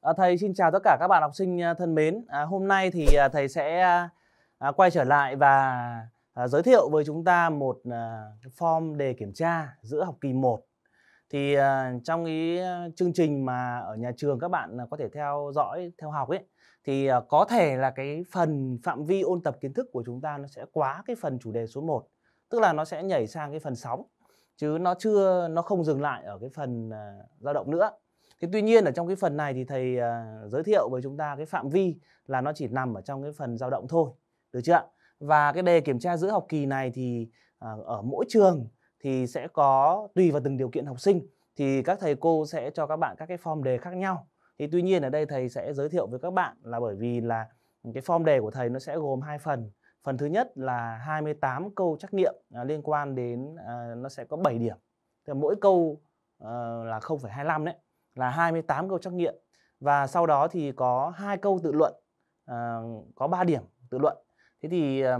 À, thầy xin chào tất cả các bạn học sinh à, thân mến. À, hôm nay thì à, thầy sẽ à, quay trở lại và à, giới thiệu với chúng ta một à, form đề kiểm tra giữa học kỳ 1. Thì à, trong cái à, chương trình mà ở nhà trường các bạn có thể theo dõi theo học ấy thì à, có thể là cái phần phạm vi ôn tập kiến thức của chúng ta nó sẽ quá cái phần chủ đề số 1 tức là nó sẽ nhảy sang cái phần sóng chứ nó chưa nó không dừng lại ở cái phần à, dao động nữa Thế tuy nhiên ở trong cái phần này thì thầy uh, giới thiệu với chúng ta cái phạm vi là nó chỉ nằm ở trong cái phần dao động thôi, được chưa? Và cái đề kiểm tra giữa học kỳ này thì uh, ở mỗi trường thì sẽ có tùy vào từng điều kiện học sinh thì các thầy cô sẽ cho các bạn các cái form đề khác nhau. Thì tuy nhiên ở đây thầy sẽ giới thiệu với các bạn là bởi vì là cái form đề của thầy nó sẽ gồm hai phần. Phần thứ nhất là 28 câu trắc nghiệm à, liên quan đến à, nó sẽ có 7 điểm. Thì mỗi câu à, là 0,25 đấy, là 28 câu trắc nghiệm và sau đó thì có hai câu tự luận à, có 3 điểm tự luận. Thế thì à,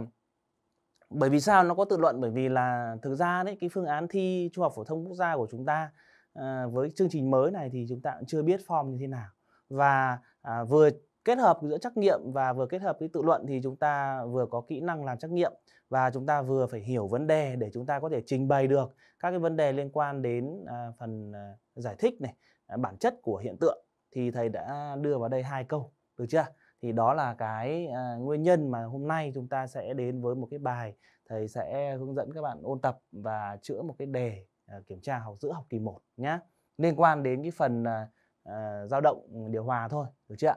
bởi vì sao nó có tự luận bởi vì là thực ra đấy cái phương án thi trung học phổ thông quốc gia của chúng ta à, với chương trình mới này thì chúng ta cũng chưa biết form như thế nào và à, vừa kết hợp giữa trắc nghiệm và vừa kết hợp với tự luận thì chúng ta vừa có kỹ năng làm trắc nghiệm và chúng ta vừa phải hiểu vấn đề để chúng ta có thể trình bày được các cái vấn đề liên quan đến à, phần à, giải thích này à, bản chất của hiện tượng thì thầy đã đưa vào đây hai câu được chưa thì đó là cái nguyên nhân mà hôm nay chúng ta sẽ đến với một cái bài thầy sẽ hướng dẫn các bạn ôn tập và chữa một cái đề kiểm tra học giữa học kỳ 1 nhé liên quan đến cái phần dao động điều hòa thôi được chưa ạ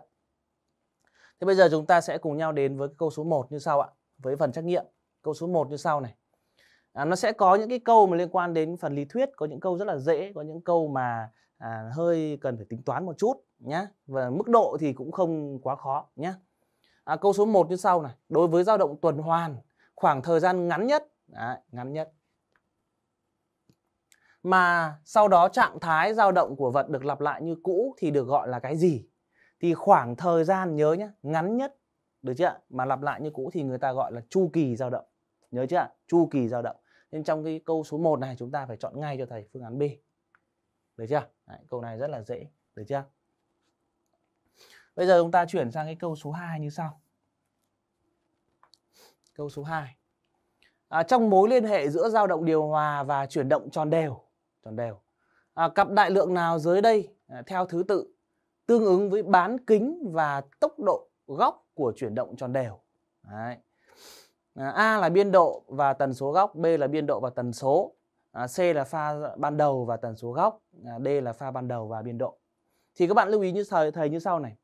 Thế bây giờ chúng ta sẽ cùng nhau đến với câu số 1 như sau ạ. Với phần trắc nghiệm, câu số 1 như sau này. À, nó sẽ có những cái câu mà liên quan đến phần lý thuyết, có những câu rất là dễ, có những câu mà à, hơi cần phải tính toán một chút nhé. Và mức độ thì cũng không quá khó nhé. À, câu số 1 như sau này. Đối với dao động tuần hoàn, khoảng thời gian ngắn nhất, đấy, ngắn nhất mà sau đó trạng thái dao động của vật được lặp lại như cũ thì được gọi là cái gì? thì khoảng thời gian nhớ nhé ngắn nhất được chưa mà lặp lại như cũ thì người ta gọi là chu kỳ dao động nhớ chưa chu kỳ dao động nên trong cái câu số 1 này chúng ta phải chọn ngay cho thầy phương án B được chưa Đấy, câu này rất là dễ được chưa bây giờ chúng ta chuyển sang cái câu số 2 như sau câu số 2 à, trong mối liên hệ giữa dao động điều hòa và chuyển động tròn đều tròn đều à, cặp đại lượng nào dưới đây à, theo thứ tự tương ứng với bán kính và tốc độ góc của chuyển động tròn đều. Đấy. À, A là biên độ và tần số góc, B là biên độ và tần số, à, C là pha ban đầu và tần số góc, à, D là pha ban đầu và biên độ. Thì các bạn lưu ý như thầy thầy như sau này.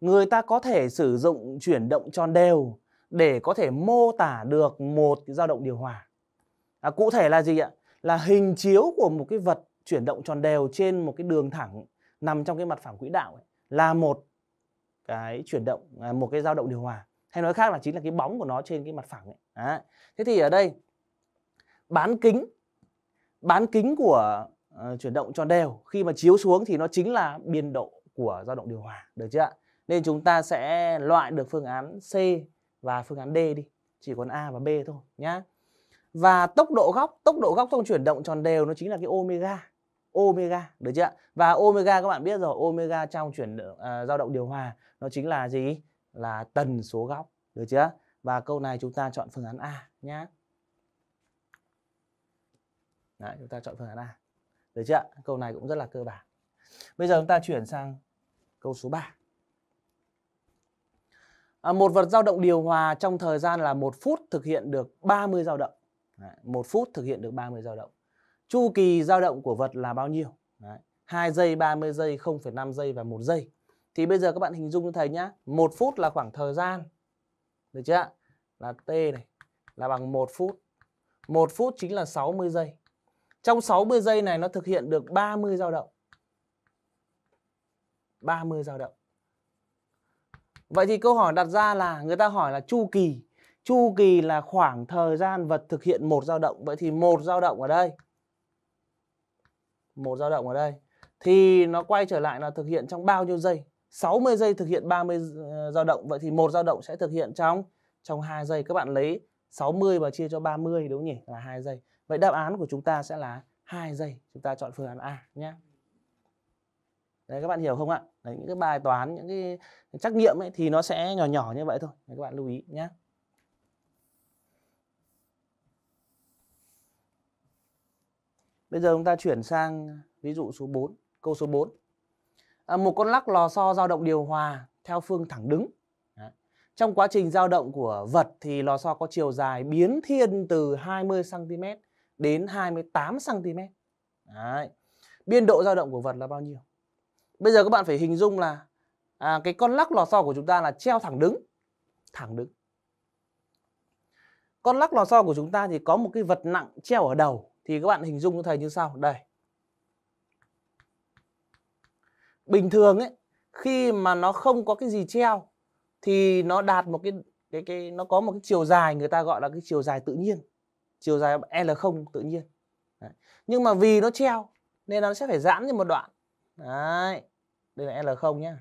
Người ta có thể sử dụng chuyển động tròn đều để có thể mô tả được một dao động điều hòa. À, cụ thể là gì ạ? Là hình chiếu của một cái vật chuyển động tròn đều trên một cái đường thẳng nằm trong cái mặt phẳng quỹ đạo ấy là một cái chuyển động à, một cái dao động điều hòa hay nói khác là chính là cái bóng của nó trên cái mặt phẳng ấy. Đấy. thế thì ở đây bán kính bán kính của uh, chuyển động tròn đều khi mà chiếu xuống thì nó chính là biên độ của dao động điều hòa được chưa ạ nên chúng ta sẽ loại được phương án C và phương án D đi chỉ còn A và B thôi nhá và tốc độ góc tốc độ góc trong chuyển động tròn đều nó chính là cái omega omega được chưa và omega các bạn biết rồi omega trong chuyển à, dao uh, động điều hòa nó chính là gì là tần số góc được chưa và câu này chúng ta chọn phương án a nhá Đấy, chúng ta chọn phương án a được chưa câu này cũng rất là cơ bản bây giờ chúng ta chuyển sang câu số 3 à, một vật dao động điều hòa trong thời gian là một phút thực hiện được 30 dao động Đấy, một phút thực hiện được 30 dao động chu kỳ dao động của vật là bao nhiêu Đấy. 2 giây 30 giây 0,5 giây và 1 giây thì bây giờ các bạn hình dung cho thầy nhá 1 phút là khoảng thời gian được chưa là t này là bằng 1 phút 1 phút chính là 60 giây trong 60 giây này nó thực hiện được 30 dao động 30 dao động Vậy thì câu hỏi đặt ra là người ta hỏi là chu kỳ Chu kỳ là khoảng thời gian vật thực hiện một dao động Vậy thì một dao động ở đây một dao động ở đây thì nó quay trở lại là thực hiện trong bao nhiêu giây 60 giây thực hiện 30 ờ, dao động vậy thì một dao động sẽ thực hiện trong trong 2 giây các bạn lấy 60 và chia cho 30 đúng nhỉ là 2 giây vậy đáp án của chúng ta sẽ là 2 giây chúng ta chọn phương án A nhé đấy các bạn hiểu không ạ đấy những cái bài toán những cái trắc nghiệm ấy thì nó sẽ nhỏ nhỏ như vậy thôi đấy, các bạn lưu ý nhé Bây giờ chúng ta chuyển sang ví dụ số 4, câu số 4. À, một con lắc lò xo dao động điều hòa theo phương thẳng đứng. Đấy. Trong quá trình dao động của vật thì lò xo có chiều dài biến thiên từ 20 cm đến 28 cm. Đấy. Biên độ dao động của vật là bao nhiêu? Bây giờ các bạn phải hình dung là à, cái con lắc lò xo của chúng ta là treo thẳng đứng, thẳng đứng. Con lắc lò xo của chúng ta thì có một cái vật nặng treo ở đầu thì các bạn hình dung cho thầy như sau đây bình thường ấy khi mà nó không có cái gì treo thì nó đạt một cái cái cái nó có một cái chiều dài người ta gọi là cái chiều dài tự nhiên chiều dài L0 tự nhiên Đấy. nhưng mà vì nó treo nên nó sẽ phải giãn ra một đoạn Đấy. đây là L0 nhá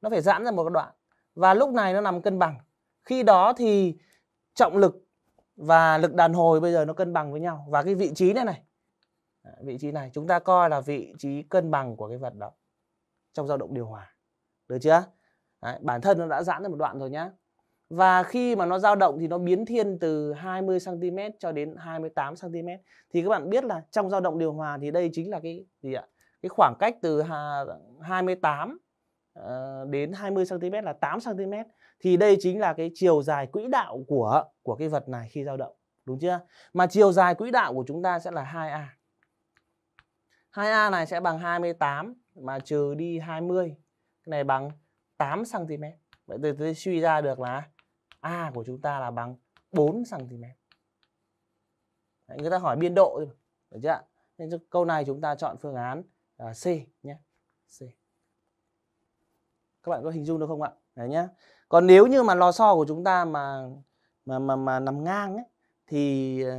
nó phải giãn ra một đoạn và lúc này nó nằm cân bằng khi đó thì trọng lực và lực đàn hồi bây giờ nó cân bằng với nhau và cái vị trí này này vị trí này chúng ta coi là vị trí cân bằng của cái vật đó trong dao động điều hòa được chưa Đấy, bản thân nó đã giãn được một đoạn rồi nhá và khi mà nó dao động thì nó biến thiên từ 20 cm cho đến 28 cm thì các bạn biết là trong dao động điều hòa thì đây chính là cái gì ạ cái khoảng cách từ 28 ờ, đến 20 cm là 8 cm thì đây chính là cái chiều dài quỹ đạo của của cái vật này khi dao động đúng chưa mà chiều dài quỹ đạo của chúng ta sẽ là 2a 2a này sẽ bằng 28 mà trừ đi 20 cái này bằng 8 cm vậy tôi, tôi suy ra được là a của chúng ta là bằng 4 cm Đấy, người ta hỏi biên độ được chưa nên câu này chúng ta chọn phương án uh, C nhé C các bạn có hình dung được không ạ đấy nhé còn nếu như mà lò xo của chúng ta mà mà mà, mà nằm ngang ấy, thì ờ,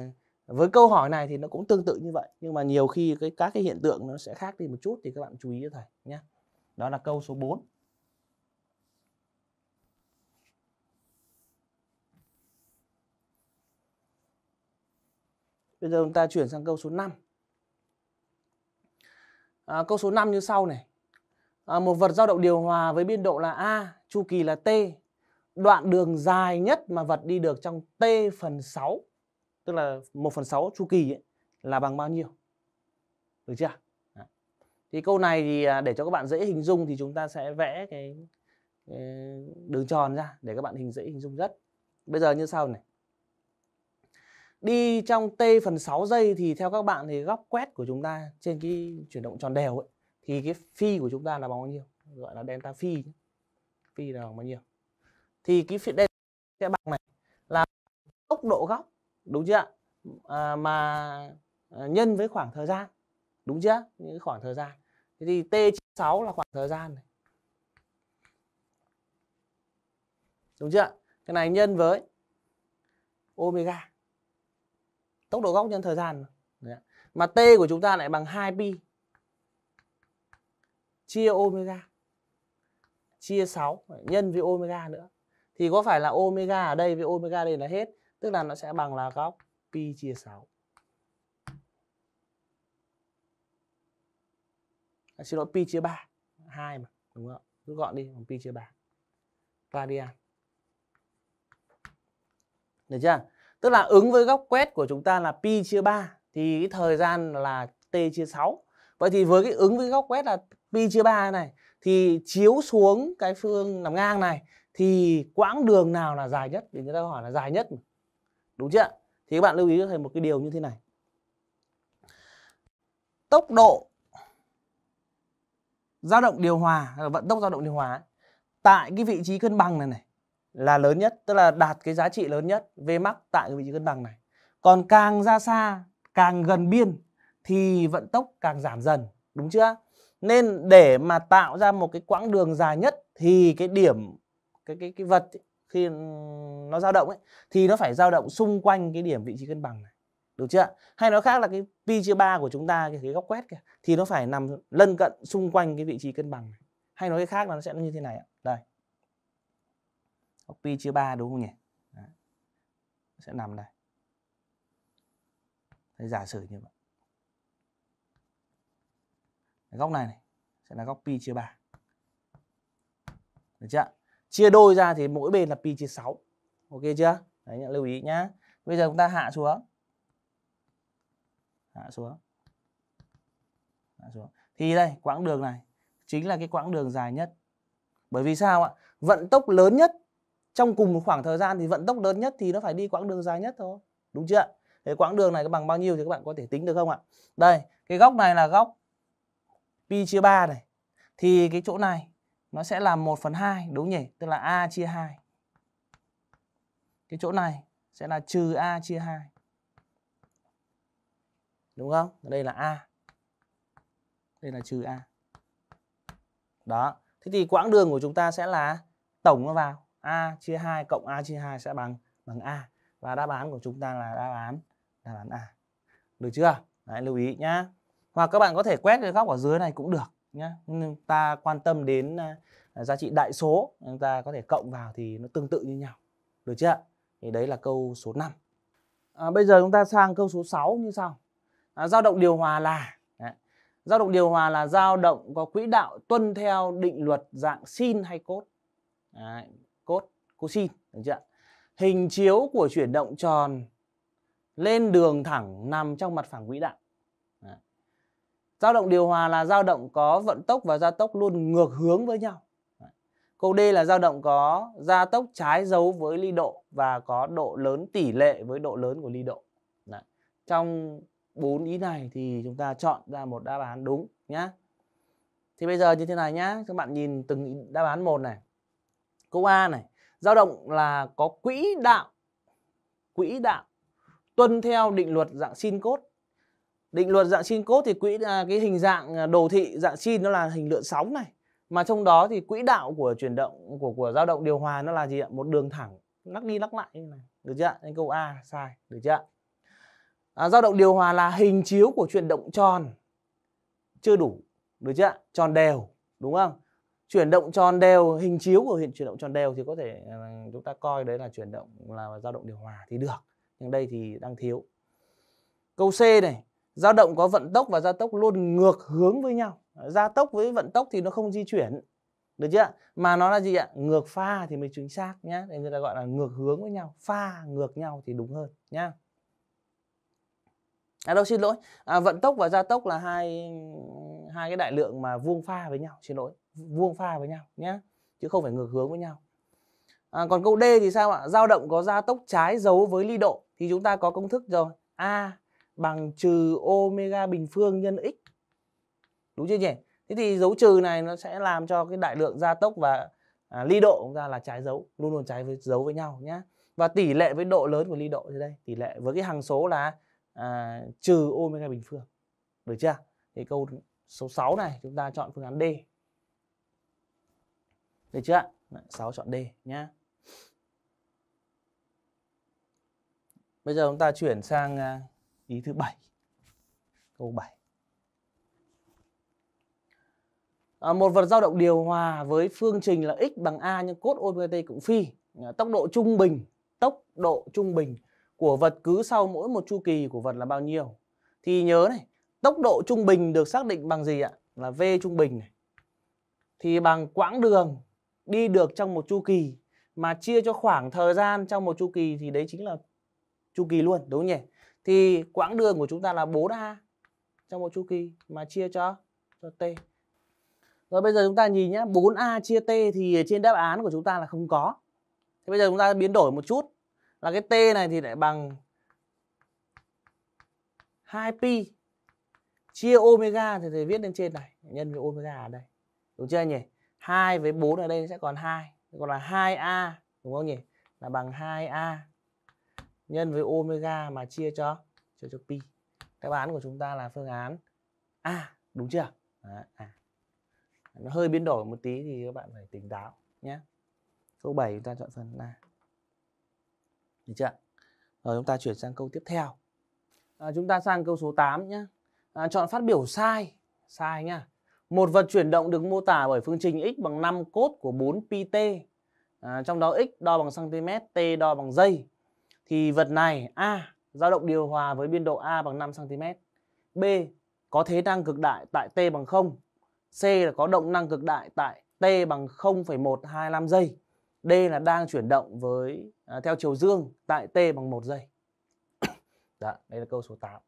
với câu hỏi này thì nó cũng tương tự như vậy nhưng mà nhiều khi cái các cái hiện tượng nó sẽ khác đi một chút thì các bạn chú ý cho thầy nhé đó là câu số 4 Bây giờ chúng ta chuyển sang câu số 5 à, Câu số 5 như sau này à, Một vật dao động điều hòa với biên độ là A chu kỳ là T. Đoạn đường dài nhất mà vật đi được trong T phần 6, tức là 1 phần 6 chu kỳ ấy, là bằng bao nhiêu? Được chưa? Đó. Thì câu này thì à, để cho các bạn dễ hình dung thì chúng ta sẽ vẽ cái, cái đường tròn ra để các bạn hình dễ hình dung rất. Bây giờ như sau này. Đi trong T phần 6 giây thì theo các bạn thì góc quét của chúng ta trên cái chuyển động tròn đều ấy thì cái phi của chúng ta là bằng bao nhiêu? Gọi là delta phi phi là bằng bao nhiêu thì cái phi đây sẽ bằng này là tốc độ góc đúng chưa à, mà à, nhân với khoảng thời gian đúng chưa những khoảng thời gian thế thì t 6 là khoảng thời gian này đúng chưa cái này nhân với omega tốc độ góc nhân thời gian mà t của chúng ta lại bằng 2 pi chia omega chia 6 nhân với omega nữa thì có phải là omega ở đây với omega đây là hết tức là nó sẽ bằng là góc pi chia 6 à, xin lỗi pi chia 3 2 mà đúng không rút gọn đi bằng pi chia 3 radian được chưa tức là ứng với góc quét của chúng ta là pi chia 3 thì cái thời gian là t chia 6 vậy thì với cái ứng với góc quét là pi chia 3 này thì chiếu xuống cái phương nằm ngang này thì quãng đường nào là dài nhất thì người ta hỏi là dài nhất đúng chưa thì các bạn lưu ý cho thầy một cái điều như thế này tốc độ dao động điều hòa là vận tốc dao động điều hòa tại cái vị trí cân bằng này này là lớn nhất tức là đạt cái giá trị lớn nhất về mắc tại cái vị trí cân bằng này còn càng ra xa càng gần biên thì vận tốc càng giảm dần đúng chưa nên để mà tạo ra một cái quãng đường dài nhất thì cái điểm cái cái cái vật ấy, khi nó dao động ấy thì nó phải dao động xung quanh cái điểm vị trí cân bằng này được chưa hay nói khác là cái pi chia ba của chúng ta cái góc quét kìa thì nó phải nằm lân cận xung quanh cái vị trí cân bằng này hay nói cái khác là nó sẽ như thế này ạ đây góc pi chia ba đúng không nhỉ Đấy. sẽ nằm đây Đấy, giả sử như vậy góc này, này sẽ là góc pi chia 3 được chưa chia đôi ra thì mỗi bên là pi chia 6 ok chưa đấy nhận lưu ý nhá bây giờ chúng ta hạ xuống hạ xuống hạ xuống thì đây quãng đường này chính là cái quãng đường dài nhất bởi vì sao ạ vận tốc lớn nhất trong cùng một khoảng thời gian thì vận tốc lớn nhất thì nó phải đi quãng đường dài nhất thôi đúng chưa thế quãng đường này bằng bao nhiêu thì các bạn có thể tính được không ạ đây cái góc này là góc pi chia 3 này thì cái chỗ này nó sẽ là 1 phần 2 đúng nhỉ? Tức là A chia 2. Cái chỗ này sẽ là trừ A chia 2. Đúng không? Đây là A. Đây là trừ A. Đó. Thế thì quãng đường của chúng ta sẽ là tổng nó vào. A chia 2 cộng A chia 2 sẽ bằng bằng A. Và đáp án của chúng ta là đáp án đáp án A. Được chưa? Đấy, lưu ý nhé hoặc các bạn có thể quét cái góc ở dưới này cũng được nhé ta quan tâm đến à, à, giá trị đại số chúng ta có thể cộng vào thì nó tương tự như nhau được chưa thì đấy là câu số 5 à, bây giờ chúng ta sang câu số 6 như sau à, dao động điều hòa là đấy. dao động điều hòa là dao động có quỹ đạo tuân theo định luật dạng sin hay cốt đấy. cốt cosin được chưa hình chiếu của chuyển động tròn lên đường thẳng nằm trong mặt phẳng quỹ đạo dao động điều hòa là dao động có vận tốc và gia tốc luôn ngược hướng với nhau câu D là dao động có gia tốc trái dấu với ly độ và có độ lớn tỷ lệ với độ lớn của ly độ Đấy. trong bốn ý này thì chúng ta chọn ra một đáp án đúng nhá thì bây giờ như thế này nhá các bạn nhìn từng đáp án một này câu A này dao động là có quỹ đạo quỹ đạo tuân theo định luật dạng sin cốt định luật dạng sin cốt thì quỹ à, cái hình dạng à, đồ thị dạng sin nó là hình lượn sóng này mà trong đó thì quỹ đạo của chuyển động của của dao động điều hòa nó là gì ạ một đường thẳng lắc đi lắc lại như này được chưa nên câu a sai được chưa à, dao động điều hòa là hình chiếu của chuyển động tròn chưa đủ được chưa tròn đều đúng không chuyển động tròn đều hình chiếu của hiện chuyển động tròn đều thì có thể à, chúng ta coi đấy là chuyển động là dao động điều hòa thì được nhưng đây thì đang thiếu câu c này dao động có vận tốc và gia tốc luôn ngược hướng với nhau gia tốc với vận tốc thì nó không di chuyển được chưa mà nó là gì ạ ngược pha thì mới chính xác nhá Nên người ta gọi là ngược hướng với nhau pha ngược nhau thì đúng hơn nhá à đâu xin lỗi à, vận tốc và gia tốc là hai hai cái đại lượng mà vuông pha với nhau xin lỗi vuông pha với nhau nhé chứ không phải ngược hướng với nhau à, còn câu D thì sao ạ dao động có gia tốc trái dấu với ly độ thì chúng ta có công thức rồi a bằng trừ omega bình phương nhân x. Đúng chưa nhỉ? Thế thì dấu trừ này nó sẽ làm cho cái đại lượng gia tốc và à, ly độ chúng ta là trái dấu, luôn luôn trái với dấu với nhau nhá. Và tỷ lệ với độ lớn của ly độ thì đây, tỷ lệ với cái hằng số là à, trừ omega bình phương. Được chưa? Thì câu số 6 này chúng ta chọn phương án D. Được chưa ạ? 6 chọn D nhá. Bây giờ chúng ta chuyển sang à, ý thứ bảy câu 7 à, một vật dao động điều hòa với phương trình là x bằng a nhân cốt omega cộng phi à, tốc độ trung bình tốc độ trung bình của vật cứ sau mỗi một chu kỳ của vật là bao nhiêu thì nhớ này tốc độ trung bình được xác định bằng gì ạ là v trung bình này thì bằng quãng đường đi được trong một chu kỳ mà chia cho khoảng thời gian trong một chu kỳ thì đấy chính là chu kỳ luôn đúng không nhỉ thì quãng đường của chúng ta là 4A trong một chu kỳ mà chia cho cho T. Rồi bây giờ chúng ta nhìn nhá 4A chia T thì trên đáp án của chúng ta là không có. Thế bây giờ chúng ta biến đổi một chút là cái T này thì lại bằng 2pi chia omega thì thầy viết lên trên này nhân với omega ở đây. Đúng chưa nhỉ? 2 với 4 ở đây sẽ còn 2, còn là 2A đúng không nhỉ? Là bằng 2A nhân với omega mà chia cho chia cho pi. Đáp án của chúng ta là phương án A, đúng chưa? Đó, à. Nó hơi biến đổi một tí thì các bạn phải tỉnh táo nhé. Câu 7 chúng ta chọn phần A. Được chưa? Rồi chúng ta chuyển sang câu tiếp theo. À, chúng ta sang câu số 8 nhé. À, chọn phát biểu sai. Sai nhá. Một vật chuyển động được mô tả bởi phương trình x bằng 5 cốt của 4 pi t. À, trong đó x đo bằng cm, t đo bằng giây thì vật này A dao động điều hòa với biên độ A bằng 5 cm. B có thế năng cực đại tại T bằng 0. C là có động năng cực đại tại T bằng 0,125 giây. D là đang chuyển động với à, theo chiều dương tại T bằng 1 giây. Đó, dạ, đây là câu số 8.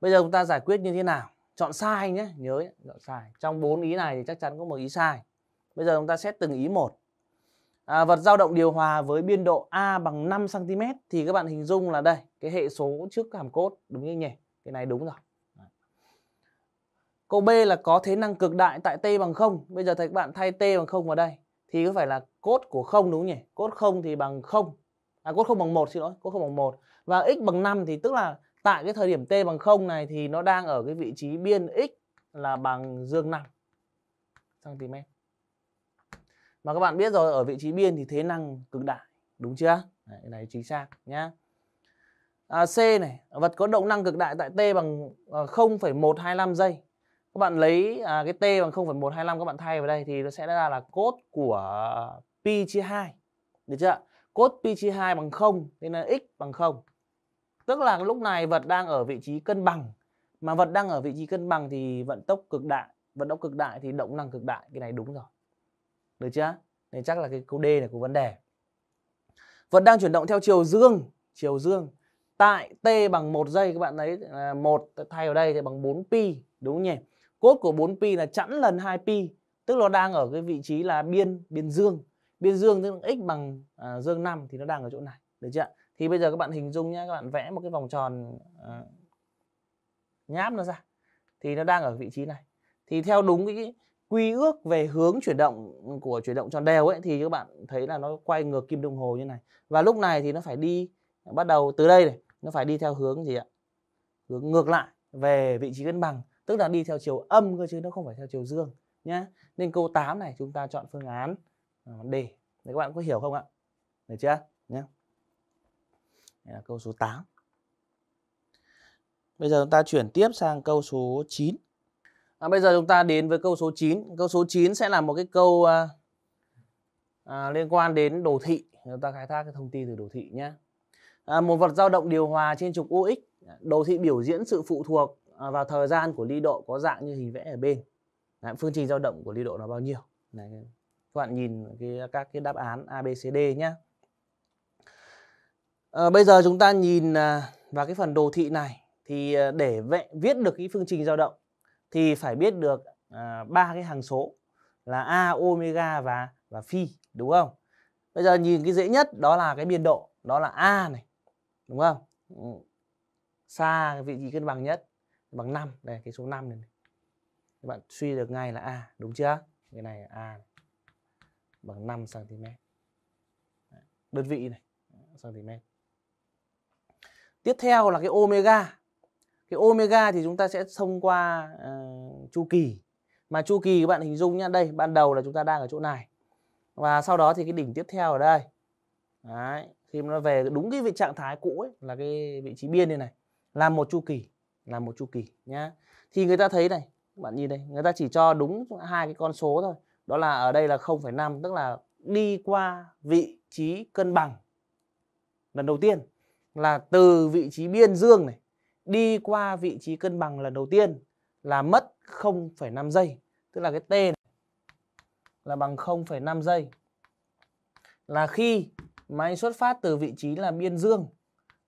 Bây giờ chúng ta giải quyết như thế nào? Chọn sai nhé, nhớ nhé, chọn sai. Trong bốn ý này thì chắc chắn có một ý sai. Bây giờ chúng ta xét từng ý một à, vật dao động điều hòa với biên độ A bằng 5 cm thì các bạn hình dung là đây cái hệ số trước hàm cốt đúng không nhỉ cái này đúng rồi câu B là có thế năng cực đại tại T bằng 0 bây giờ thầy các bạn thay T bằng 0 vào đây thì có phải là cốt của 0 đúng không nhỉ cốt 0 thì bằng 0 à cốt 0 bằng 1 xin lỗi cốt 0 bằng 1 và x bằng 5 thì tức là tại cái thời điểm T bằng 0 này thì nó đang ở cái vị trí biên x là bằng dương 5 cm mà các bạn biết rồi ở vị trí biên thì thế năng cực đại đúng chưa Đấy, này chính xác nhá à, C này vật có động năng cực đại tại T bằng 0,125 ờ, giây các bạn lấy à, cái T bằng 0,125 các bạn thay vào đây thì nó sẽ ra là cốt của pi chia 2 được chưa cốt pi chia 2 bằng 0 nên là x bằng 0 tức là lúc này vật đang ở vị trí cân bằng mà vật đang ở vị trí cân bằng thì vận tốc cực đại vận tốc cực đại thì động năng cực đại cái này đúng rồi được chưa? Nên chắc là cái câu D này của vấn đề. Vật đang chuyển động theo chiều dương, chiều dương tại t bằng 1 giây các bạn thấy là 1 thay vào đây thì bằng 4 pi đúng không nhỉ? Cốt của 4 pi là chẵn lần 2 pi, tức nó đang ở cái vị trí là biên biên dương. Biên dương tức là x bằng à, dương 5 thì nó đang ở chỗ này, được chưa? Thì bây giờ các bạn hình dung nhé các bạn vẽ một cái vòng tròn à, nháp nó ra. Thì nó đang ở vị trí này. Thì theo đúng cái quy ước về hướng chuyển động của chuyển động tròn đều ấy thì các bạn thấy là nó quay ngược kim đồng hồ như này và lúc này thì nó phải đi bắt đầu từ đây này nó phải đi theo hướng gì ạ hướng ngược lại về vị trí cân bằng tức là đi theo chiều âm cơ chứ nó không phải theo chiều dương nhá nên câu 8 này chúng ta chọn phương án D à, để các bạn có hiểu không ạ được chưa nhá Đây là câu số 8 bây giờ chúng ta chuyển tiếp sang câu số 9 à, bây giờ chúng ta đến với câu số 9 câu số 9 sẽ là một cái câu à, à, liên quan đến đồ thị chúng ta khai thác cái thông tin từ đồ thị nhé à, một vật dao động điều hòa trên trục UX đồ thị biểu diễn sự phụ thuộc à, vào thời gian của ly độ có dạng như hình vẽ ở bên Đấy, phương trình dao động của ly độ là bao nhiêu Đấy, các bạn nhìn cái, các cái đáp án ABCD nhé à, bây giờ chúng ta nhìn à, vào cái phần đồ thị này thì à, để vẽ, viết được cái phương trình dao động thì phải biết được à, ba uh, cái hằng số là a omega và và phi đúng không bây giờ nhìn cái dễ nhất đó là cái biên độ đó là a này đúng không ừ. xa vị trí cân bằng nhất bằng 5 đây cái số 5 này, này. các bạn suy được ngay là a đúng chưa cái này là a này. bằng 5 cm đơn vị này cm tiếp theo là cái omega cái omega thì chúng ta sẽ thông qua uh, chu kỳ mà chu kỳ các bạn hình dung nhá đây ban đầu là chúng ta đang ở chỗ này và sau đó thì cái đỉnh tiếp theo ở đây Đấy, khi nó về đúng cái vị trạng thái cũ ấy, là cái vị trí biên đây này là một chu kỳ là một chu kỳ nhá thì người ta thấy này các bạn nhìn đây người ta chỉ cho đúng hai cái con số thôi đó là ở đây là 0,5 tức là đi qua vị trí cân bằng lần đầu tiên là từ vị trí biên dương này đi qua vị trí cân bằng lần đầu tiên là mất 0,5 giây tức là cái t này là bằng 0,5 giây là khi mà anh xuất phát từ vị trí là biên dương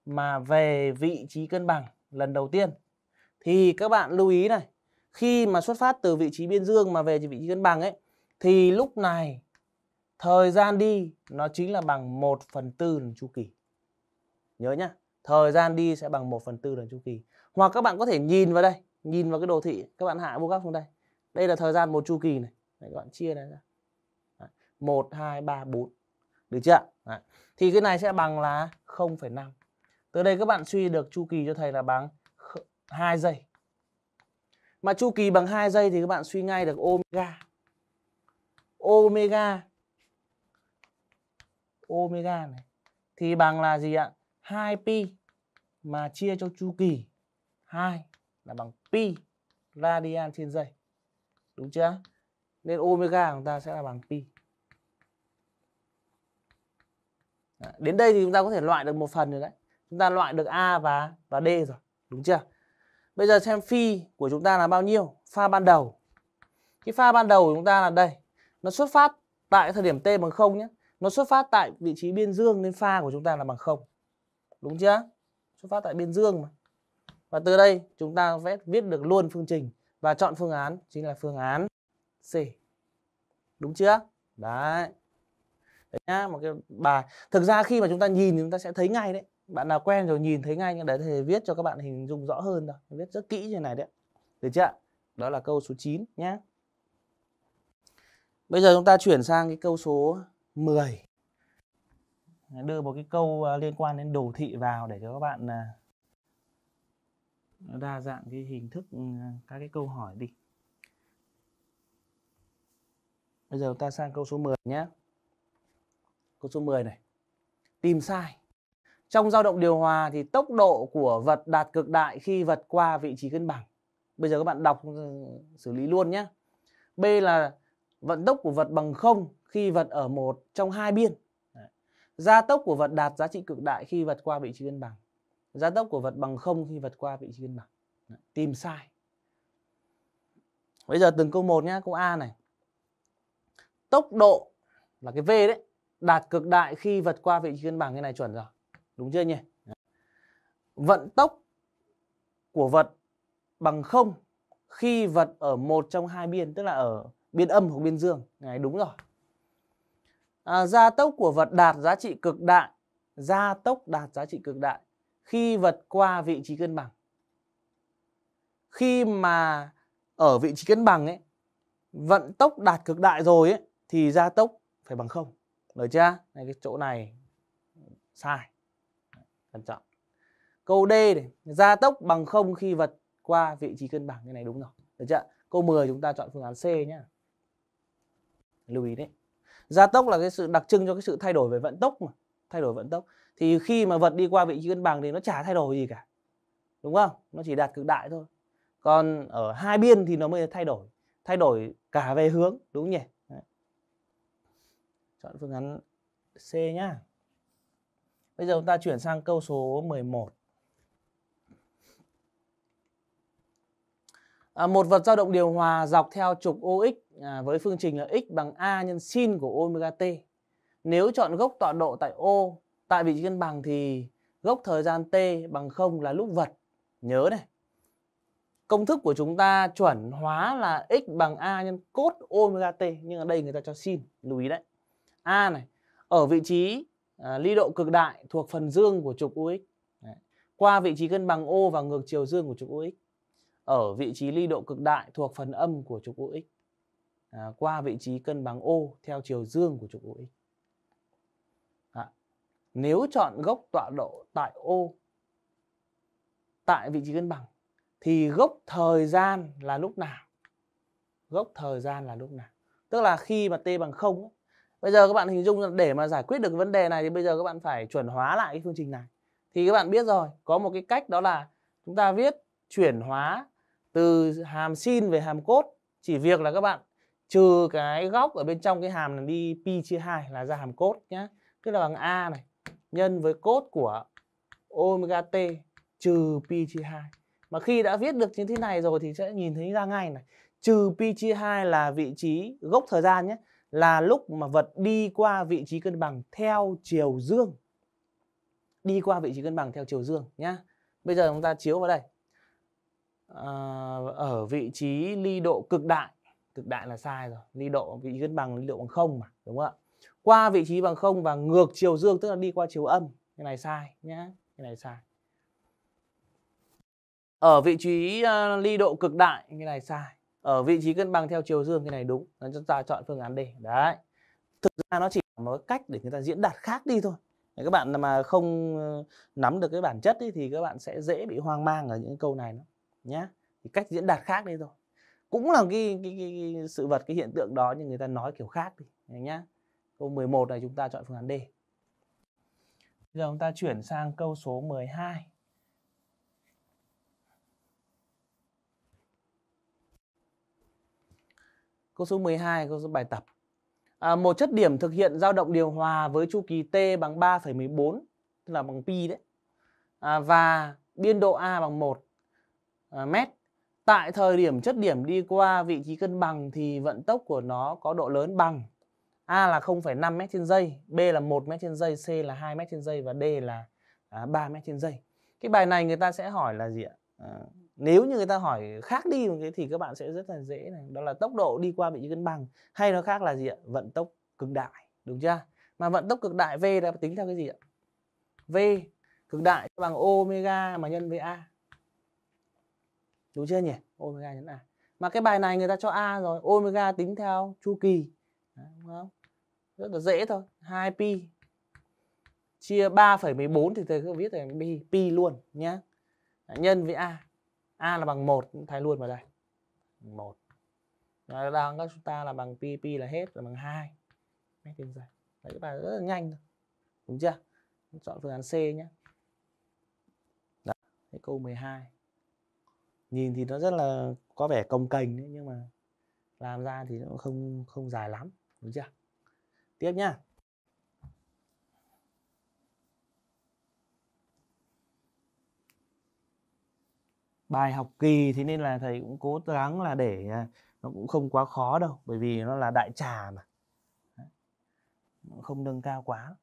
mà về vị trí cân bằng lần đầu tiên thì các bạn lưu ý này khi mà xuất phát từ vị trí biên dương mà về vị trí cân bằng ấy thì lúc này thời gian đi nó chính là bằng 1 phần tư chu kỳ nhớ nhá thời gian đi sẽ bằng 1 phần tư lần chu kỳ hoặc các bạn có thể nhìn vào đây nhìn vào cái đồ thị các bạn hạ vô góc xuống đây đây là thời gian một chu kỳ này Đấy, các bạn chia này ra một hai ba bốn được chưa Đấy. thì cái này sẽ bằng là 0,5 từ đây các bạn suy được chu kỳ cho thầy là bằng 2 giây mà chu kỳ bằng 2 giây thì các bạn suy ngay được omega omega omega này thì bằng là gì ạ 2pi mà chia cho chu kỳ 2 là bằng pi radian trên giây. Đúng chưa? Nên omega của chúng ta sẽ là bằng pi. Đến đây thì chúng ta có thể loại được một phần rồi đấy. Chúng ta loại được A và và D rồi, đúng chưa? Bây giờ xem phi của chúng ta là bao nhiêu? Pha ban đầu. Cái pha ban đầu của chúng ta là đây. Nó xuất phát tại thời điểm t bằng 0 nhé. Nó xuất phát tại vị trí biên dương nên pha của chúng ta là bằng 0. Đúng chưa? Xuất phát tại biên dương mà. Và từ đây chúng ta vẽ viết được luôn phương trình và chọn phương án chính là phương án C. Đúng chưa? Đấy. Đấy nhá, một cái bài. Thực ra khi mà chúng ta nhìn thì chúng ta sẽ thấy ngay đấy. Bạn nào quen rồi nhìn thấy ngay nhưng để thầy viết cho các bạn hình dung rõ hơn rồi. Viết rất kỹ như này đấy. Được chưa? Đó là câu số 9 nhá. Bây giờ chúng ta chuyển sang cái câu số 10 đưa một cái câu à, liên quan đến đồ thị vào để cho các bạn à, đa dạng cái hình thức ừ, các cái câu hỏi đi bây giờ ta sang câu số 10 nhé câu số 10 này tìm sai trong dao động điều hòa thì tốc độ của vật đạt cực đại khi vật qua vị trí cân bằng bây giờ các bạn đọc ừ, xử lý luôn nhé b là vận tốc của vật bằng không khi vật ở một trong hai biên Gia tốc của vật đạt giá trị cực đại khi vật qua vị trí cân bằng. Gia tốc của vật bằng không khi vật qua vị trí cân bằng. tìm sai. Bây giờ từng câu một nhá, câu A này. Tốc độ là cái V đấy, đạt cực đại khi vật qua vị trí cân bằng cái này chuẩn rồi. Đúng chưa nhỉ? Vận tốc của vật bằng không khi vật ở một trong hai biên, tức là ở biên âm hoặc biên dương. Này đúng rồi à, gia tốc của vật đạt giá trị cực đại gia tốc đạt giá trị cực đại khi vật qua vị trí cân bằng khi mà ở vị trí cân bằng ấy vận tốc đạt cực đại rồi ấy thì gia tốc phải bằng không được chưa này cái chỗ này sai cẩn trọng câu D này gia tốc bằng không khi vật qua vị trí cân bằng cái này đúng rồi được chưa câu 10 chúng ta chọn phương án C nhá lưu ý đấy gia tốc là cái sự đặc trưng cho cái sự thay đổi về vận tốc mà thay đổi vận tốc thì khi mà vật đi qua vị trí cân bằng thì nó chả thay đổi gì cả đúng không nó chỉ đạt cực đại thôi còn ở hai biên thì nó mới thay đổi thay đổi cả về hướng đúng nhỉ Đấy. chọn phương án C nhá bây giờ chúng ta chuyển sang câu số 11 à, một vật dao động điều hòa dọc theo trục OX à, với phương trình là x bằng a nhân sin của omega t. Nếu chọn gốc tọa độ tại O tại vị trí cân bằng thì gốc thời gian t bằng 0 là lúc vật. Nhớ này. Công thức của chúng ta chuẩn hóa là x bằng a nhân cos omega t nhưng ở đây người ta cho sin, lưu ý đấy. A này ở vị trí à, ly độ cực đại thuộc phần dương của trục UX. Đấy. Qua vị trí cân bằng O và ngược chiều dương của trục UX ở vị trí ly độ cực đại thuộc phần âm của trục UX. À, qua vị trí cân bằng O theo chiều dương của trục OX. À, nếu chọn gốc tọa độ tại O tại vị trí cân bằng thì gốc thời gian là lúc nào? Gốc thời gian là lúc nào? Tức là khi mà t bằng 0 Bây giờ các bạn hình dung để mà giải quyết được vấn đề này thì bây giờ các bạn phải chuẩn hóa lại cái phương trình này. Thì các bạn biết rồi, có một cái cách đó là chúng ta viết chuyển hóa từ hàm sin về hàm cốt chỉ việc là các bạn trừ cái góc ở bên trong cái hàm là đi pi chia 2 là ra hàm cốt nhá. Tức là bằng a này nhân với cốt của omega t trừ pi chia 2. Mà khi đã viết được như thế này rồi thì sẽ nhìn thấy ra ngay này. Trừ pi chia 2 là vị trí gốc thời gian nhé. Là lúc mà vật đi qua vị trí cân bằng theo chiều dương. Đi qua vị trí cân bằng theo chiều dương nhá. Bây giờ chúng ta chiếu vào đây. À, ở vị trí ly độ cực đại thực đại là sai rồi ly độ vị trí bằng ly độ bằng không mà đúng không ạ qua vị trí bằng không và ngược chiều dương tức là đi qua chiều âm cái này sai nhá cái này sai ở vị trí uh, ly độ cực đại cái này sai ở vị trí cân bằng theo chiều dương cái này đúng nên chúng ta chọn phương án D đấy thực ra nó chỉ là một cách để người ta diễn đạt khác đi thôi các bạn mà không ờ, nắm được cái bản chất ấy, thì các bạn sẽ dễ bị hoang mang ở những câu này nữa nhé cách diễn đạt khác đi thôi cũng là cái, cái, cái, cái sự vật cái hiện tượng đó nhưng người ta nói kiểu khác đi nhá câu 11 này chúng ta chọn phương án D bây giờ chúng ta chuyển sang câu số 12 câu số 12 câu số bài tập à, một chất điểm thực hiện dao động điều hòa với chu kỳ t bằng 3,14 tức là bằng pi đấy à, và biên độ a bằng 1 à, mét tại thời điểm chất điểm đi qua vị trí cân bằng thì vận tốc của nó có độ lớn bằng A là 0,5 m trên giây, B là 1 m trên giây, C là 2 m trên giây và D là 3 à, m trên giây. Cái bài này người ta sẽ hỏi là gì ạ? À, nếu như người ta hỏi khác đi một cái thì các bạn sẽ rất là dễ này, đó là tốc độ đi qua vị trí cân bằng hay nó khác là gì ạ? Vận tốc cực đại, đúng chưa? Mà vận tốc cực đại V là tính theo cái gì ạ? V cực đại bằng omega mà nhân với A Đúng chưa nhỉ? Omega nhấn A. Mà cái bài này người ta cho A rồi, omega tính theo chu kỳ. đúng không? Rất là dễ thôi. 2pi chia 3,14 thì thầy cứ viết thành pi, pi luôn nhé. Nhân với A. A là bằng một thay luôn vào đây. một đang các chúng ta là bằng pi, pi là hết là bằng hai Mét trên giây. Đấy bài rất là nhanh thôi. Đúng chưa? Chọn phương án C nhé. Đấy, câu 12 nhìn thì nó rất là có vẻ công cành đấy nhưng mà làm ra thì nó không không dài lắm đúng chưa tiếp nhá bài học kỳ thì nên là thầy cũng cố gắng là để à, nó cũng không quá khó đâu bởi vì nó là đại trà mà không nâng cao quá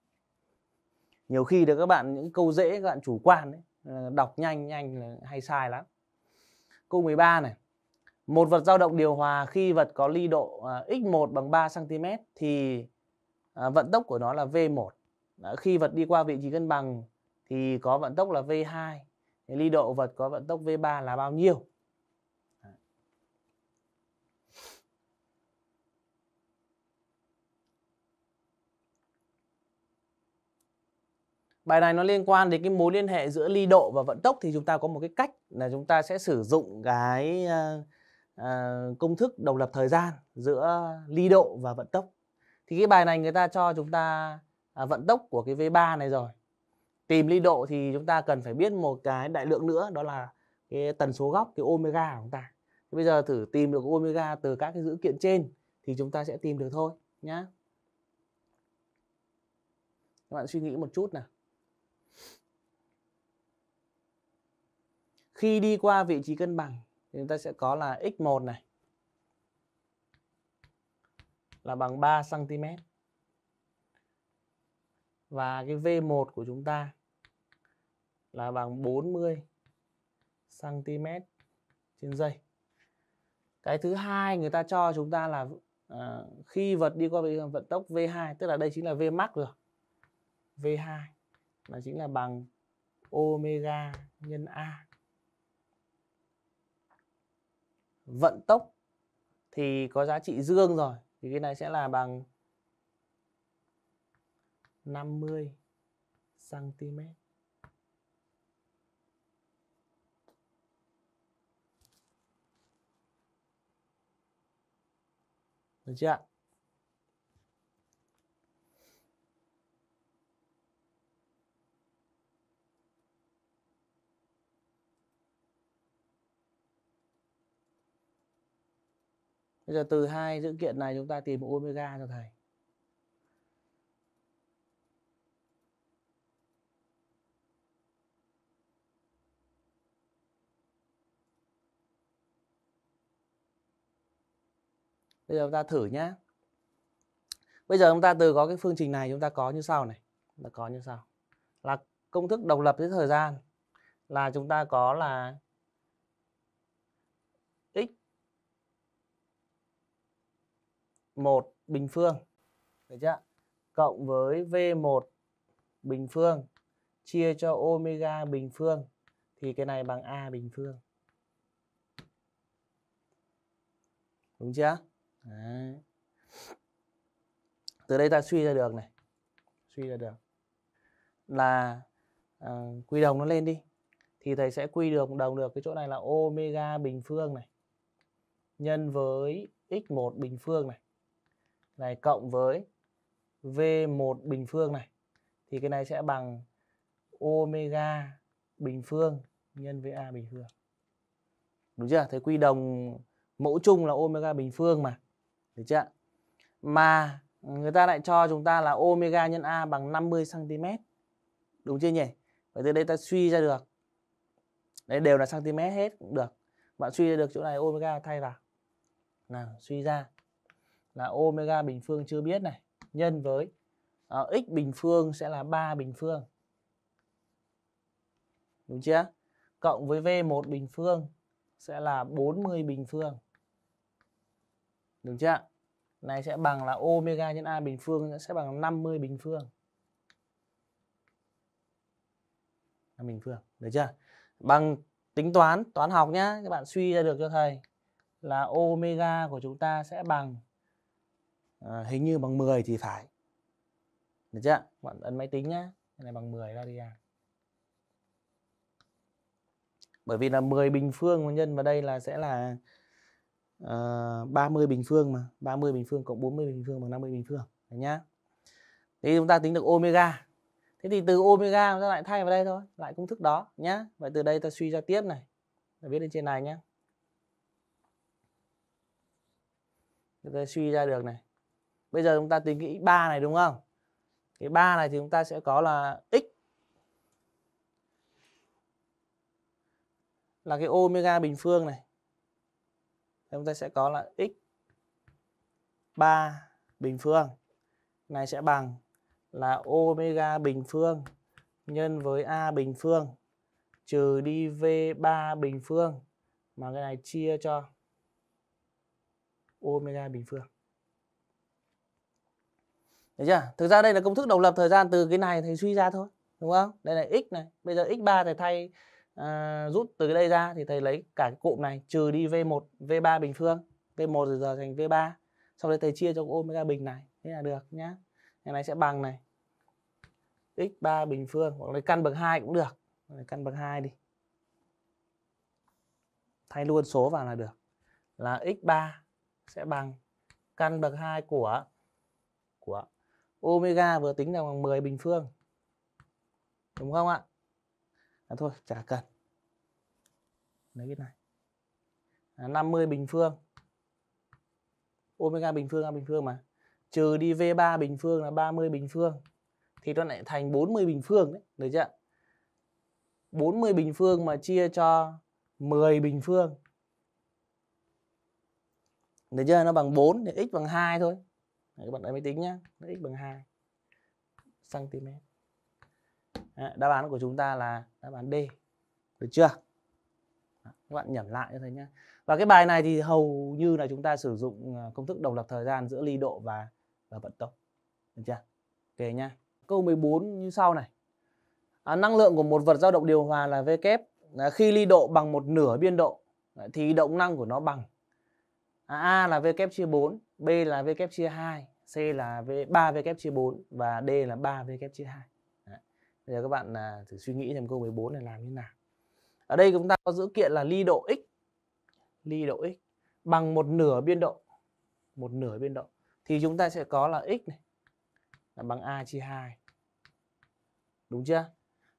nhiều khi được các bạn những câu dễ các bạn chủ quan đấy đọc nhanh nhanh là hay sai lắm Câu 13 này. Một vật dao động điều hòa khi vật có ly độ à, x1 bằng 3 cm thì à, vận tốc của nó là v1. Khi vật đi qua vị trí cân bằng thì có vận tốc là v2. Ly độ vật có vận tốc v3 là bao nhiêu? Bài này nó liên quan đến cái mối liên hệ giữa ly độ và vận tốc thì chúng ta có một cái cách là chúng ta sẽ sử dụng cái ờ, ờ, công thức độc lập thời gian giữa ly độ và vận tốc. Thì cái bài này người ta cho chúng ta à, vận tốc của cái V3 này rồi. Tìm ly độ thì chúng ta cần phải biết một cái đại lượng nữa đó là cái tần số góc cái omega của chúng ta. Thì bây giờ thử tìm được omega từ các cái dữ kiện trên thì chúng ta sẽ tìm được thôi nhá. Các bạn suy nghĩ một chút nào. khi đi qua vị trí cân bằng thì chúng ta sẽ có là x1 này là bằng 3 cm. Và cái V1 của chúng ta là bằng 40 cm trên giây. Cái thứ hai người ta cho chúng ta là à, khi vật đi qua vận tốc V2 tức là đây chính là V max rồi. V2 là chính là bằng omega nhân A vận tốc thì có giá trị dương rồi thì cái này sẽ là bằng 50 cm. Được chưa ạ? Bây giờ từ hai dữ kiện này chúng ta tìm omega cho thầy. Bây giờ chúng ta thử nhé. Bây giờ chúng ta từ có cái phương trình này chúng ta có như sau này. Là có như sau. Là công thức độc lập với thời gian là chúng ta có là 1 bình phương được chưa? cộng với V1 bình phương chia cho omega bình phương thì cái này bằng A bình phương. Đúng chưa? Đấy. Từ đây ta suy ra được này. Suy ra được là uh, quy đồng nó lên đi thì thầy sẽ quy được đồng được cái chỗ này là omega bình phương này nhân với x1 bình phương này này cộng với V1 bình phương này thì cái này sẽ bằng omega bình phương nhân với A bình phương. Đúng chưa? Thế quy đồng mẫu chung là omega bình phương mà. Được chưa? Mà người ta lại cho chúng ta là omega nhân A bằng 50 cm. Đúng chưa nhỉ? Vậy từ đây ta suy ra được. Đấy đều là cm hết cũng được. Bạn suy ra được chỗ này omega thay vào. Nào, suy ra là omega bình phương chưa biết này nhân với à, x bình phương sẽ là 3 bình phương. Đúng chưa? Cộng với V1 bình phương sẽ là 40 bình phương. Đúng chưa? Này sẽ bằng là omega nhân A bình phương sẽ bằng 50 bình phương. 5 bình phương. Được chưa? Bằng tính toán, toán học nhá. Các bạn suy ra được cho thầy là omega của chúng ta sẽ bằng à, hình như bằng 10 thì phải được chưa bạn ấn máy tính nhá cái này bằng 10 ra đi à bởi vì là 10 bình phương nhân vào đây là sẽ là uh, ờ, 30 bình phương mà 30 bình phương cộng 40 bình phương bằng 50 bình phương Đấy nhá thì chúng ta tính được omega thế thì từ omega chúng ta lại thay vào đây thôi lại công thức đó nhá vậy từ đây ta suy ra tiếp này ta viết lên trên này nhá chúng ta suy ra được này Bây giờ chúng ta tính cái x3 này đúng không? Cái 3 này thì chúng ta sẽ có là x là cái omega bình phương này. Thì chúng ta sẽ có là x 3 bình phương. Này sẽ bằng là omega bình phương nhân với a bình phương trừ đi v3 bình phương mà cái này chia cho omega bình phương. Được chưa? Thực ra đây là công thức độc lập thời gian từ cái này thầy suy ra thôi, đúng không? Đây là x này, bây giờ x3 thầy thay à, rút từ đây ra thì thầy lấy cả cái cụm này trừ đi v1, v3 bình phương, v1 rồi giờ thành v3. Sau đấy thầy chia cho omega bình này, thế là được nhá. Cái này sẽ bằng này x3 bình phương hoặc lấy căn bậc 2 cũng được. căn bậc 2 đi. Thay luôn số vào là được. Là x3 sẽ bằng căn bậc 2 của của omega vừa tính là bằng 10 bình phương đúng không ạ à, thôi chả cần lấy cái này à, 50 bình phương omega bình phương a bình phương mà trừ đi v3 bình phương là 30 bình phương thì nó lại thành 40 bình phương đấy được chưa 40 bình phương mà chia cho 10 bình phương được chưa nó bằng 4 thì x bằng 2 thôi các bạn lấy máy tính nhá x bằng 2 cm đáp án của chúng ta là đáp án D được chưa các bạn nhẩm lại như thế nhé và cái bài này thì hầu như là chúng ta sử dụng ờ, công thức độc lập thời gian giữa ly độ và và vận tốc được chưa ok nhá câu 14 như sau này à, năng lượng của một vật dao động điều hòa là v kép à, khi ly độ bằng một nửa biên độ thì động năng của nó bằng à, a là v kép chia 4 b là v kép chia 2 C là v 3 W chia 4 và D là 3 W chia 2. Đấy. Bây giờ các bạn à, thử suy nghĩ xem câu 14 này làm như thế nào. Ở đây chúng ta có dữ kiện là ly độ x ly độ x bằng một nửa biên độ một nửa biên độ thì chúng ta sẽ có là x này là bằng a chia 2. Đúng chưa?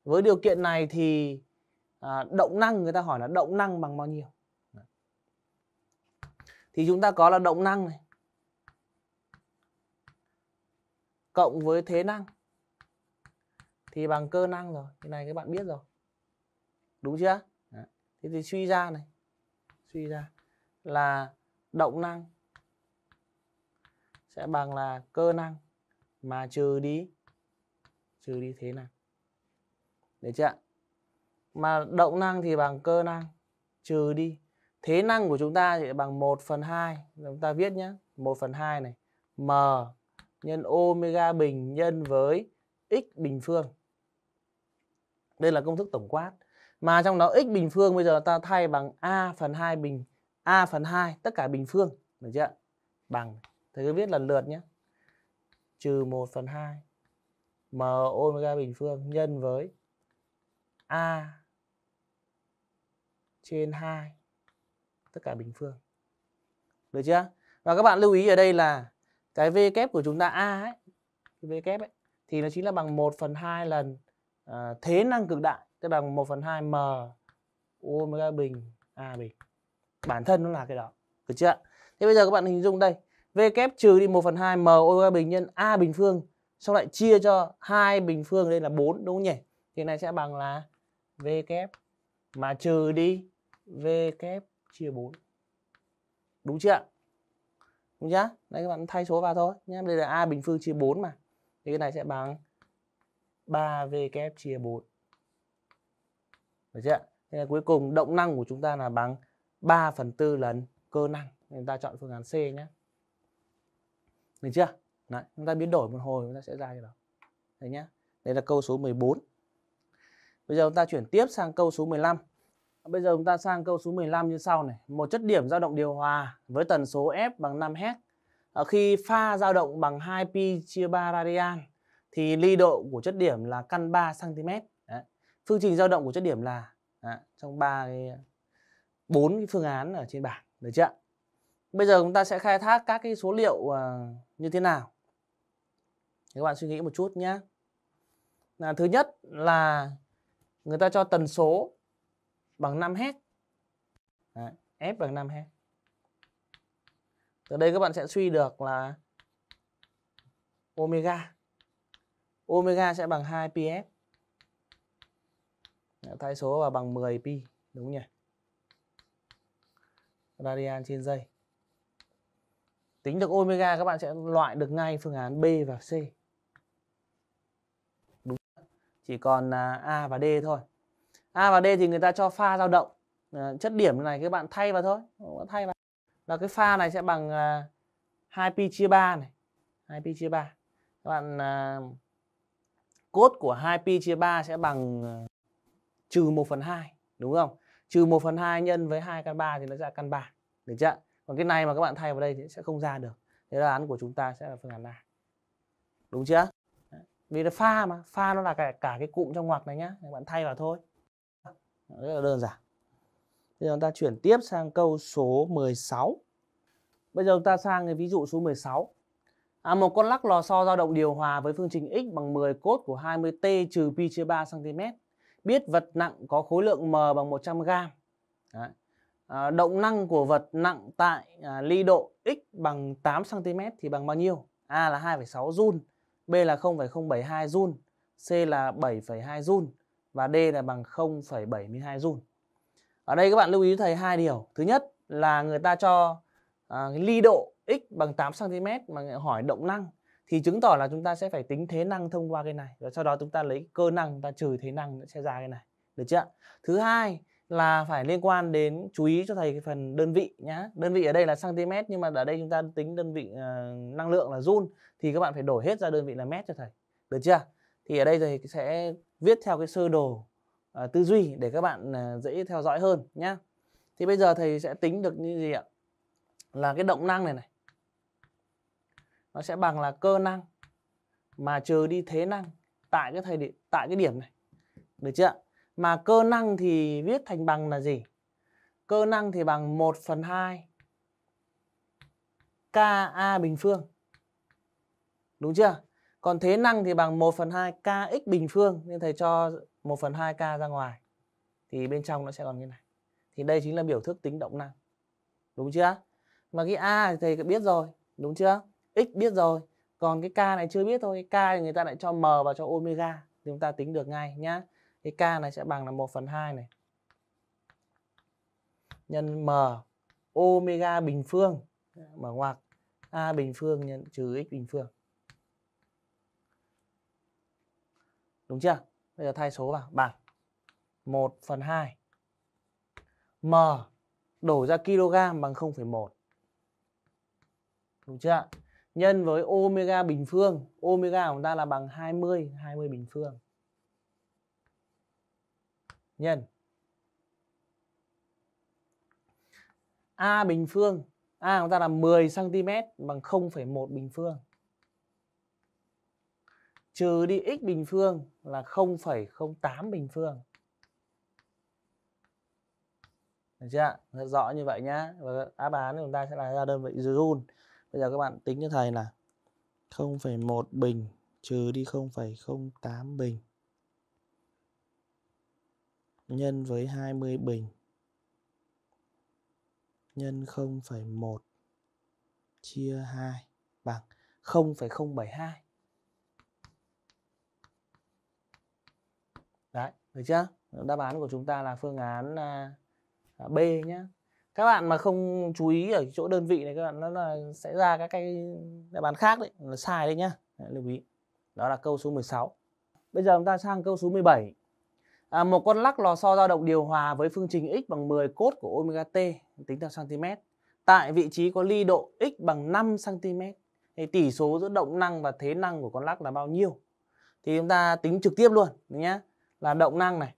Với điều kiện này thì à, động năng người ta hỏi là động năng bằng bao nhiêu? Thì chúng ta có là động năng này cộng với thế năng thì bằng cơ năng rồi cái này các bạn biết rồi đúng chưa thế thì suy ra này suy ra là động năng sẽ bằng là cơ năng mà trừ đi trừ đi thế năng được chưa mà động năng thì bằng cơ năng trừ đi thế năng của chúng ta thì bằng 1 phần 2 chúng ta viết nhé 1 phần 2 này m nhân omega bình nhân với x bình phương. Đây là công thức tổng quát. Mà trong đó x bình phương bây giờ ta thay bằng a phần 2 bình a phần 2 tất cả bình phương, được chưa? Bằng thầy cứ viết lần lượt nhé. Trừ 1 phần 2 m omega bình phương nhân với a trên 2 tất cả bình phương. Được chưa? Và các bạn lưu ý ở đây là cái v kép của chúng ta a ấy v kép ấy thì nó chính là bằng 1 phần hai lần à, thế năng cực đại tức là 1 phần hai m omega bình a bình bản thân nó là cái đó được chưa thế bây giờ các bạn hình dung đây v kép trừ đi 1 phần hai m omega bình nhân a bình phương xong lại chia cho hai bình phương đây là 4 đúng không nhỉ thì này sẽ bằng là v kép mà trừ đi v kép chia 4 đúng chưa ạ? đúng chưa đấy các bạn thay số vào thôi nhé đây là a bình phương chia 4 mà thì cái này sẽ bằng 3 v kép chia 4 được chưa thế là cuối cùng động năng của chúng ta là bằng 3 phần tư lần cơ năng chúng ta chọn phương án C nhé được chưa đấy, chúng ta biến đổi một hồi chúng ta sẽ ra cái đó đấy nhé đây là câu số 14 bây giờ chúng ta chuyển tiếp sang câu số 15 Bây giờ chúng ta sang câu số 15 như sau này. Một chất điểm dao động điều hòa với tần số F bằng 5 Hz. À, khi pha dao động bằng 2 pi chia 3 radian thì ly độ của chất điểm là căn 3 cm. Đấy. Phương trình dao động của chất điểm là đấy, à, trong ba cái à, bốn cái phương án ở trên bảng được chưa? Bây giờ chúng ta sẽ khai thác các cái số liệu uh, như thế nào? các bạn suy nghĩ một chút nhé. Là thứ nhất là người ta cho tần số bằng 5h. F bằng 5h. Từ đây các bạn sẽ suy được là omega. Omega sẽ bằng 2πf. Thay số và bằng 10pi, đúng nhỉ? Radian trên giây. Tính được omega các bạn sẽ loại được ngay phương án B và C. Đúng. Chỉ còn à, A và D thôi. A và D thì người ta cho pha dao động ờ, chất điểm này các bạn thay vào thôi thay vào Là cái pha này sẽ bằng à, ờ, 2 pi chia 3 này 2 pi chia 3 các bạn ờ, cốt của 2 pi chia 3 sẽ bằng trừ 1 phần 2 đúng không trừ 1 phần 2 nhân với 2 căn 3 thì nó ra căn 3 được chưa còn cái này mà các bạn thay vào đây thì sẽ không ra được thế đáp án của chúng ta sẽ là phương án A đúng chưa vì là pha mà pha nó là cả cả cái cụm trong ngoặc này nhá các bạn thay vào thôi rất là đơn giản bây giờ chúng ta chuyển tiếp sang câu số 16 bây giờ chúng ta sang cái ví dụ số 16 à, một con lắc lò xo dao động điều hòa với phương trình x bằng 10 cốt của 20t trừ pi chia 3 cm biết vật nặng có khối lượng m bằng 100 g Đấy. À, động năng của vật nặng tại à, ly độ x bằng 8 cm thì bằng bao nhiêu a là 2,6 joule B là 0,072 joule, C là 7,2 joule và D là bằng 0,72 joule. Ở đây các bạn lưu ý thầy hai điều. Thứ nhất là người ta cho à, ly độ x bằng 8 cm mà hỏi động năng thì chứng tỏ là chúng ta sẽ phải tính thế năng thông qua cái này và sau đó chúng ta lấy cơ năng ta trừ thế năng sẽ ra cái này. Được chưa? Thứ hai là phải liên quan đến chú ý cho thầy cái phần đơn vị nhá. Đơn vị ở đây là cm nhưng mà ở đây chúng ta tính đơn vị uh, năng lượng là joule thì các bạn phải đổi hết ra đơn vị là mét cho thầy. Được chưa? thì ở đây thầy sẽ viết theo cái sơ đồ à, tư duy để các bạn à, dễ theo dõi hơn nhé thì bây giờ thầy sẽ tính được như gì ạ là cái động năng này này nó sẽ bằng là cơ năng mà trừ đi thế năng tại cái thời điểm tại cái điểm này được chưa mà cơ năng thì viết thành bằng là gì cơ năng thì bằng 1 phần 2 KA bình phương đúng chưa còn thế năng thì bằng 1 phần 2 kx bình phương nên thầy cho 1 phần 2 k ra ngoài. Thì bên trong nó sẽ còn như này. Thì đây chính là biểu thức tính động năng. Đúng chưa? Mà cái A thì thầy biết rồi. Đúng chưa? X biết rồi. Còn cái K này chưa biết thôi. K thì người ta lại cho M và cho Omega. Thì chúng ta tính được ngay nhá. Cái K này sẽ bằng là 1 phần 2 này. Nhân M. Omega bình phương. Mở ngoặc. A bình phương nhân trừ X bình phương. Đúng chưa? Bây giờ thay số vào bằng 1 phần 2 M đổi ra kg bằng 0,1 Đúng chưa? Nhân với omega bình phương Omega của chúng ta là bằng 20 20 bình phương Nhân A bình phương A chúng ta là 10 cm bằng 0,1 bình phương trừ đi x bình phương là 0,08 bình phương. Được chưa? Rất rõ như vậy nhá. Và đáp án chúng ta sẽ là ra đơn vị joule. Bây giờ các bạn tính cho thầy là 0,1 bình trừ đi 0,08 bình nhân với 20 bình nhân 0,1 chia 2 bằng 0,072. Đấy, được chưa? Đáp án của chúng ta là phương án uh, B nhá. Các bạn mà không chú ý ở chỗ đơn vị này các bạn nó là sẽ ra các cái đáp án khác đấy, là sai đấy nhá. Đấy, lưu ý. Đó là câu số 16. Bây giờ chúng ta sang câu số 17. À, một con lắc lò xo dao động điều hòa với phương trình x bằng 10 cốt của omega t tính theo cm tại vị trí có ly độ x bằng 5 cm thì tỷ số giữa động năng và thế năng của con lắc là bao nhiêu thì chúng ta tính trực tiếp luôn nhé là động năng này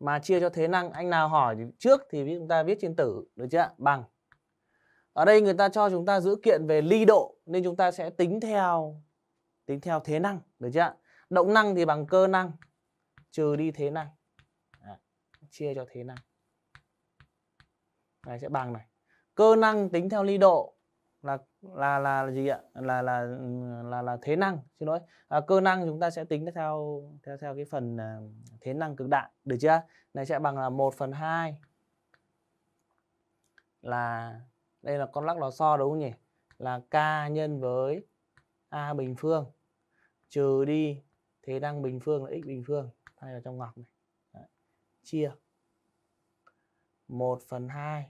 mà chia cho thế năng anh nào hỏi trước thì chúng ta viết trên tử được chưa bằng ở đây người ta cho chúng ta dữ kiện về ly độ nên chúng ta sẽ tính theo tính theo thế năng được chưa động năng thì bằng cơ năng trừ đi thế năng à, chia cho thế năng này sẽ bằng này cơ năng tính theo ly độ là là là gì ạ là là là là thế năng xin lỗi à, cơ năng chúng ta sẽ tính theo theo theo cái phần à, thế năng cực đại được chưa này sẽ bằng là 1 phần hai là đây là con lắc lò xo đúng không nhỉ là k nhân với a bình phương trừ đi thế năng bình phương là x bình phương thay vào trong ngoặc này Đấy. chia 1 phần 2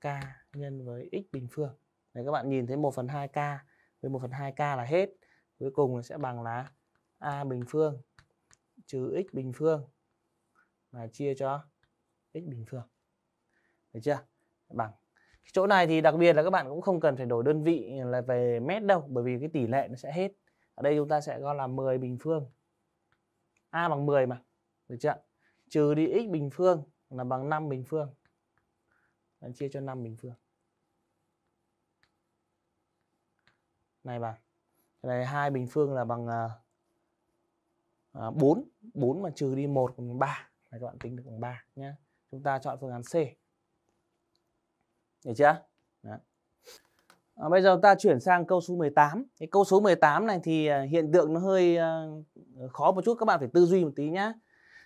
k nhân với x bình phương Đấy, các bạn nhìn thấy 1 phần 2 k với 1 phần 2 k là hết cuối cùng là sẽ bằng là a bình phương trừ x bình phương mà chia cho x bình phương được chưa bằng chỗ này thì đặc biệt là các bạn cũng không cần phải đổi đơn vị là về mét đâu bởi vì cái tỷ lệ nó sẽ hết ở đây chúng ta sẽ có là 10 bình phương a bằng 10 mà được chưa trừ đi x bình phương là bằng 5 bình phương bạn chia cho 5 bình phương này bạn cái này hai bình phương là bằng à, 4 à, 4 mà trừ đi 1 bằng 3 này các bạn tính được bằng 3 nhé chúng ta chọn phương án C được chưa Đó. À, bây giờ ta chuyển sang câu số 18 cái câu số 18 này thì à, hiện tượng nó hơi uh, khó một chút các bạn phải tư duy một tí nhá.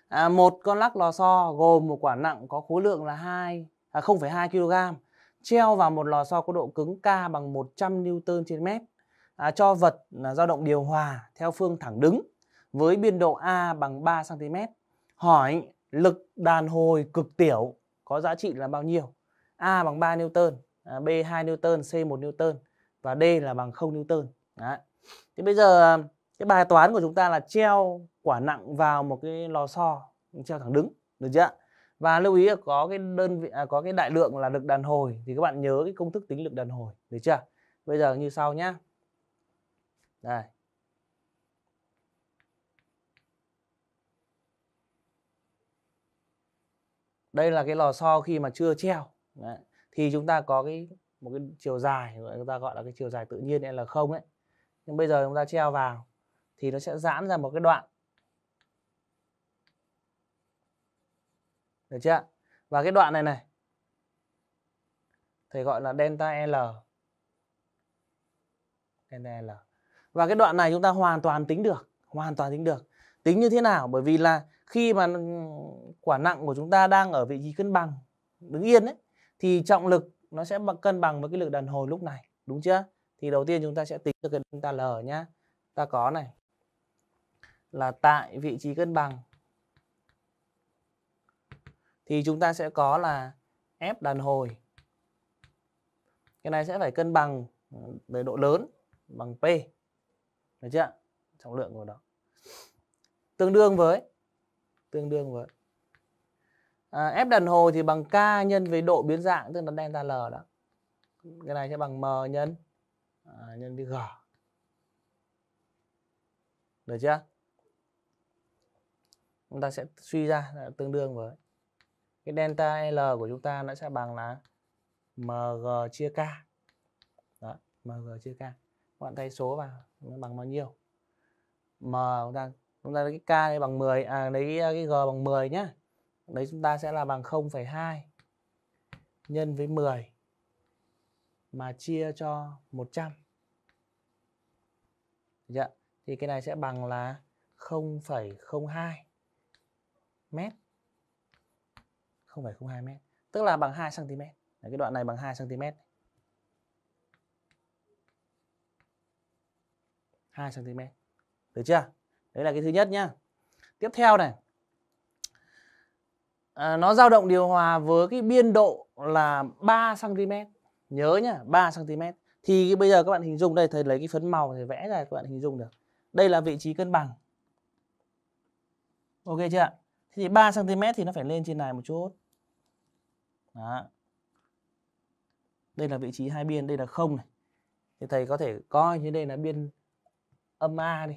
à, một con lắc lò xo gồm một quả nặng có khối lượng là 2 à, 0,2 kg treo vào một lò xo có độ cứng K bằng 100 Newton trên mét à, cho vật à, dao động điều hòa theo phương thẳng đứng với biên độ A bằng 3 cm. Hỏi lực đàn hồi cực tiểu có giá trị là bao nhiêu? A bằng 3 Newton, à, B 2 Newton, C 1 Newton và D là bằng 0 Newton. Đấy. Thì bây giờ à, cái bài toán của chúng ta là treo quả nặng vào một cái lò xo treo thẳng đứng, được chưa? và lưu ý là có cái đơn vị à, có cái đại lượng là lực đàn hồi thì các bạn nhớ cái công thức tính lực đàn hồi được chưa bây giờ như sau nhá đây đây là cái lò xo khi mà chưa treo Đấy. thì chúng ta có cái một cái chiều dài người ta gọi là cái chiều dài tự nhiên hay là không ấy nhưng bây giờ chúng ta treo vào thì nó sẽ giãn ra một cái đoạn Được chưa Và cái đoạn này này Thầy gọi là delta L Delta L Và cái đoạn này chúng ta hoàn toàn tính được Hoàn toàn tính được Tính như thế nào? Bởi vì là khi mà ừ, quả nặng của chúng ta đang ở vị trí cân bằng đứng yên ấy thì trọng lực nó sẽ cân bằng với cái lực đàn hồi lúc này đúng chưa thì đầu tiên chúng ta sẽ tính được cái delta L nhá ta có này là tại vị trí cân bằng thì chúng ta sẽ có là F đàn hồi. Cái này sẽ phải cân bằng ừ, về độ lớn bằng P. Được chưa? Trọng lượng của nó. Tương đương với tương đương với à, F đàn hồi thì bằng K nhân với độ biến dạng tức là delta L đó. Cái này sẽ bằng M nhân à, nhân với G. Được chưa? Chúng ta sẽ suy ra tương đương với cái delta L của chúng ta nó sẽ bằng là MG chia K đó MG chia K các bạn thay số vào nó bằng bao nhiêu M chúng ta chúng ta lấy cái K này bằng 10 à lấy cái, G bằng 10 nhá đấy chúng ta sẽ là bằng 0,2 nhân với 10 mà chia cho 100 dạ thì cái này sẽ bằng là 0,02 mét 0,02 mét tức là bằng 2 cm. Đấy, cái đoạn này bằng 2 cm. 2 cm. Được chưa? Đấy là cái thứ nhất nhá. Tiếp theo này. À, nó dao động điều hòa với cái biên độ là 3 cm. Nhớ nhá, 3 cm. Thì bây giờ các bạn hình dung đây thầy lấy cái phấn màu thì vẽ ra các bạn hình dung được. Đây là vị trí cân bằng. Ok chưa Thì 3 cm thì nó phải lên trên này một chút. Đó. Đây là vị trí hai biên, đây là không này. Thì thầy có thể coi như đây là biên âm A đi.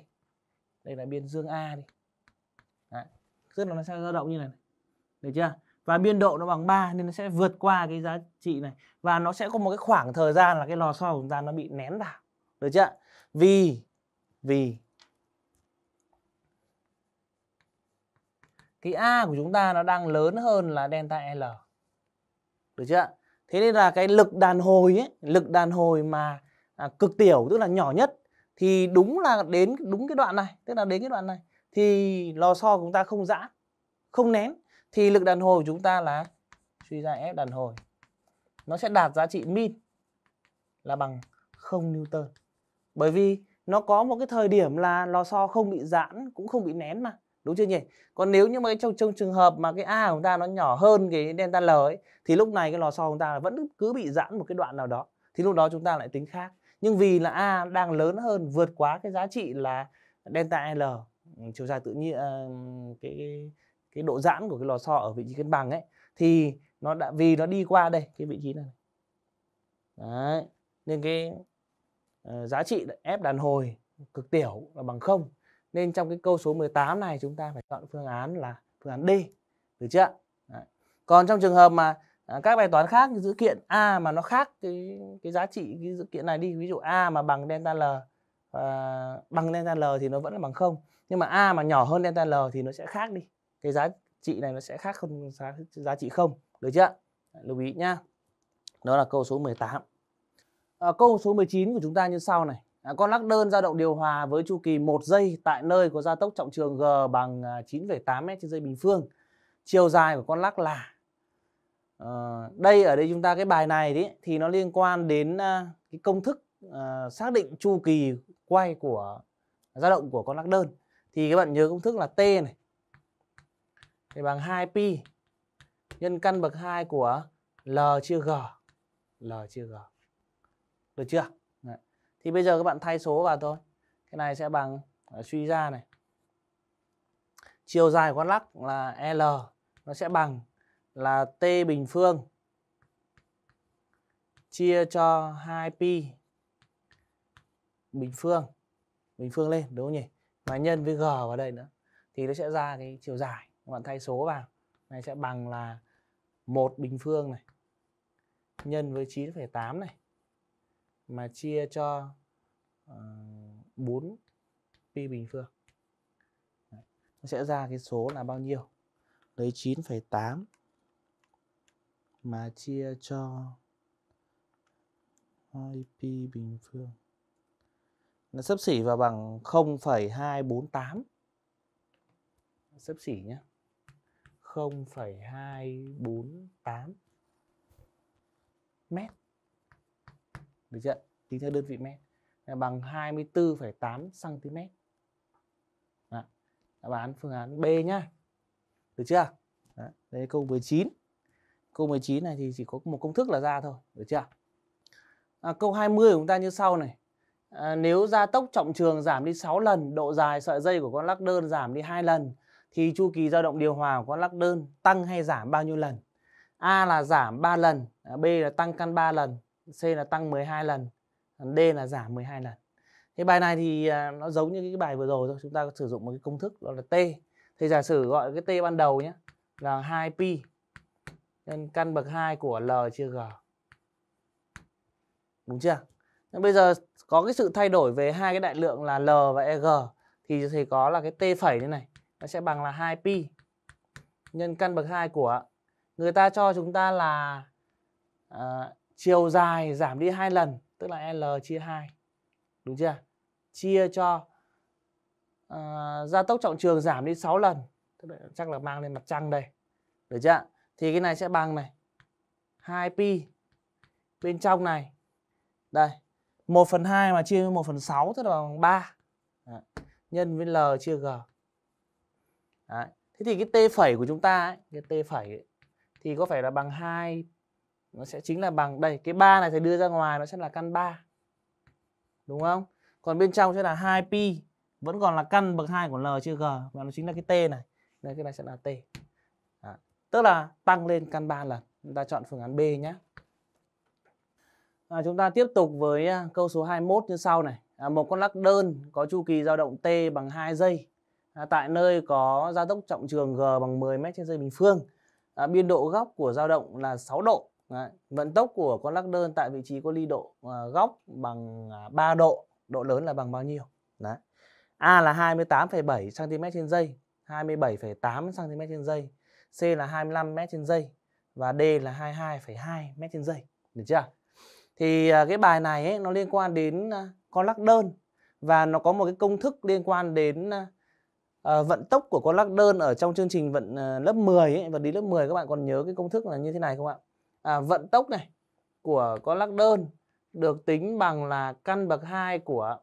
Đây là biên dương A đi. Đấy. Tức là nó sẽ dao động như này. Được chưa? Và biên độ nó bằng 3 nên nó sẽ vượt qua cái giá trị này và nó sẽ có một cái khoảng thời gian là cái lò xo của chúng ta nó bị nén vào. Được chưa? Vì vì cái A của chúng ta nó đang lớn hơn là delta L được chưa thế nên là cái lực đàn hồi ấy lực đàn hồi mà à, cực tiểu tức là nhỏ nhất thì đúng là đến đúng cái đoạn này tức là đến cái đoạn này thì lò xo của chúng ta không giãn không nén thì lực đàn hồi của chúng ta là suy ra ép đàn hồi nó sẽ đạt giá trị min là bằng 0 Newton bởi vì nó có một cái thời điểm là lò xo không bị giãn cũng không bị nén mà đúng chưa nhỉ còn nếu như mà cái trong, trong trường hợp mà cái a của chúng ta nó nhỏ hơn cái delta l ấy thì lúc này cái lò xo của chúng ta vẫn cứ bị giãn một cái đoạn nào đó thì lúc đó chúng ta lại tính khác nhưng vì là a đang lớn hơn vượt quá cái giá trị là delta l chiều dài tự nhiên ờ, cái cái, độ giãn của cái lò xo ở vị trí cân bằng ấy thì nó đã vì nó đi qua đây cái vị trí này Đấy. nên cái uh, giá trị f đàn hồi cực tiểu là bằng không nên trong cái câu số 18 này chúng ta phải chọn phương án là phương án D. Được chưa? Đấy. Còn trong trường hợp mà à, các bài toán khác dữ kiện A mà nó khác cái cái giá trị cái dữ kiện này đi, ví dụ A mà bằng delta L à, bằng delta L thì nó vẫn là bằng không nhưng mà A mà nhỏ hơn delta L thì nó sẽ khác đi. Cái giá trị này nó sẽ khác không giá, giá trị không, được chưa? Lưu ý nhá. Đó là câu số 18. À, câu số 19 của chúng ta như sau này. À, con lắc đơn dao động điều hòa với chu kỳ 1 giây tại nơi có gia tốc trọng trường G bằng 9,8 à, m trên giây bình phương. Chiều dài của con lắc là à, đây ở đây chúng ta cái bài này đấy thì nó liên quan đến à, cái công thức à, xác định chu kỳ quay của dao động của con lắc đơn. Thì các bạn nhớ công thức là T này thì bằng 2 pi nhân căn bậc 2 của L chia G. L chia G. Được chưa? Thì bây giờ các bạn thay số vào thôi. Cái này sẽ bằng à, suy ra này. Chiều dài của con lắc là L nó sẽ bằng là T bình phương chia cho 2 pi bình phương bình phương lên đúng không nhỉ? Và nhân với G vào đây nữa thì nó sẽ ra cái chiều dài. Các bạn thay số vào. Này sẽ bằng là một bình phương này nhân với 9,8 này mà chia cho uh, 4 pi bình phương Đấy. nó sẽ ra cái số là bao nhiêu lấy 9,8 mà chia cho 2 pi bình phương nó sấp xỉ vào bằng 0,248 sấp xỉ nhé 0,248 mét được chưa tính theo đơn vị mét là bằng 24,8 cm Đó. đáp án phương án B nhá được chưa Đó. đấy câu 19 câu 19 này thì chỉ có một công thức là ra thôi được chưa à, câu 20 của chúng ta như sau này à, nếu gia tốc trọng trường giảm đi 6 lần độ dài sợi dây của con lắc đơn giảm đi hai lần thì chu kỳ dao động điều hòa của con lắc đơn tăng hay giảm bao nhiêu lần A là giảm 3 lần, B là tăng căn 3 lần, C là tăng 12 lần, D là giảm 12 lần. Thế bài này thì à, nó giống như cái bài vừa rồi thôi, chúng ta sử dụng một cái công thức đó là T. Thì giả sử gọi cái T ban đầu nhé là 2pi nhân căn bậc 2 của L chia G. Đúng chưa? Nhưng bây giờ có cái sự thay đổi về hai cái đại lượng là L và EG thì thầy có là cái T phẩy như này, nó sẽ bằng là 2pi nhân căn bậc 2 của người ta cho chúng ta là uh, chiều dài giảm đi hai lần tức là L chia 2 đúng chưa chia cho uh, gia tốc trọng trường giảm đi 6 lần tức là chắc là mang lên mặt trăng đây được chưa thì cái này sẽ bằng này 2 pi bên trong này đây 1 phần 2 mà chia với 1 phần 6 tức là bằng 3 nhân với L chia G Đấy. thế thì cái T phẩy của chúng ta ấy, cái T phẩy ấy, thì có phải là bằng 2 nó sẽ chính là bằng đây cái ba này thầy đưa ra ngoài nó sẽ là căn 3 đúng không còn bên trong sẽ là 2 pi vẫn còn là căn bậc 2 của l chưa g và nó chính là cái t này đây cái này sẽ là t à, tức là tăng lên căn 3 lần chúng ta chọn phương án b nhé à, chúng ta tiếp tục với à, câu số 21 như sau này à, một con lắc đơn có chu kỳ dao động t bằng 2 giây à, tại nơi có gia tốc trọng trường g bằng 10 m trên giây bình phương à, biên độ góc của dao động là 6 độ Đấy. Vận tốc của con lắc đơn tại vị trí có ly độ uh, góc bằng 3 à, độ, độ lớn là bằng bao nhiêu? Đấy. A là 28,7 cm trên giây, 27,8 cm trên giây, C là 25 m trên giây và D là 22,2 m trên giây. Được chưa? Thì uh, cái bài này ấy, nó liên quan đến uh, con lắc đơn và nó có một cái công thức liên quan đến uh, À, ờ, vận tốc của con lắc đơn ở trong chương trình vận à, lớp 10 ấy, vật lý lớp 10 các bạn còn nhớ cái công thức là như thế này không ạ? à, vận tốc này của con lắc đơn được tính bằng là căn bậc 2 của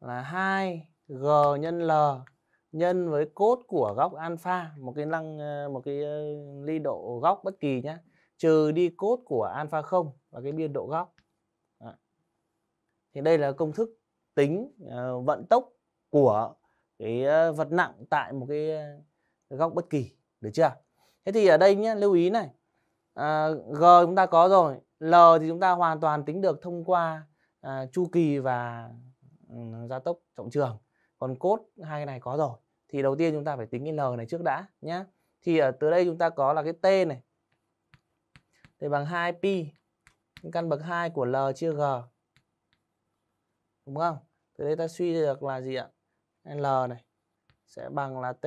là 2g nhân l nhân với cốt của góc alpha một cái lăng ờ, một cái ờ, ly độ góc bất kỳ nhé trừ đi cốt của alpha không và cái biên độ góc Đó. thì đây là công thức tính ờ, vận tốc của cái vật nặng tại một cái góc bất kỳ được chưa Thế thì ở đây nhé, lưu ý này. À, G chúng ta có rồi. L thì chúng ta hoàn toàn tính được thông qua à, chu kỳ và um, gia tốc trọng trường. Còn cốt hai cái này có rồi. Thì đầu tiên chúng ta phải tính cái L này trước đã nhé. Thì ở từ đây chúng ta có là cái T này. Thì bằng 2pi. Căn bậc 2 của L chia G. Đúng không? Từ đây ta suy được là gì ạ? L này sẽ bằng là T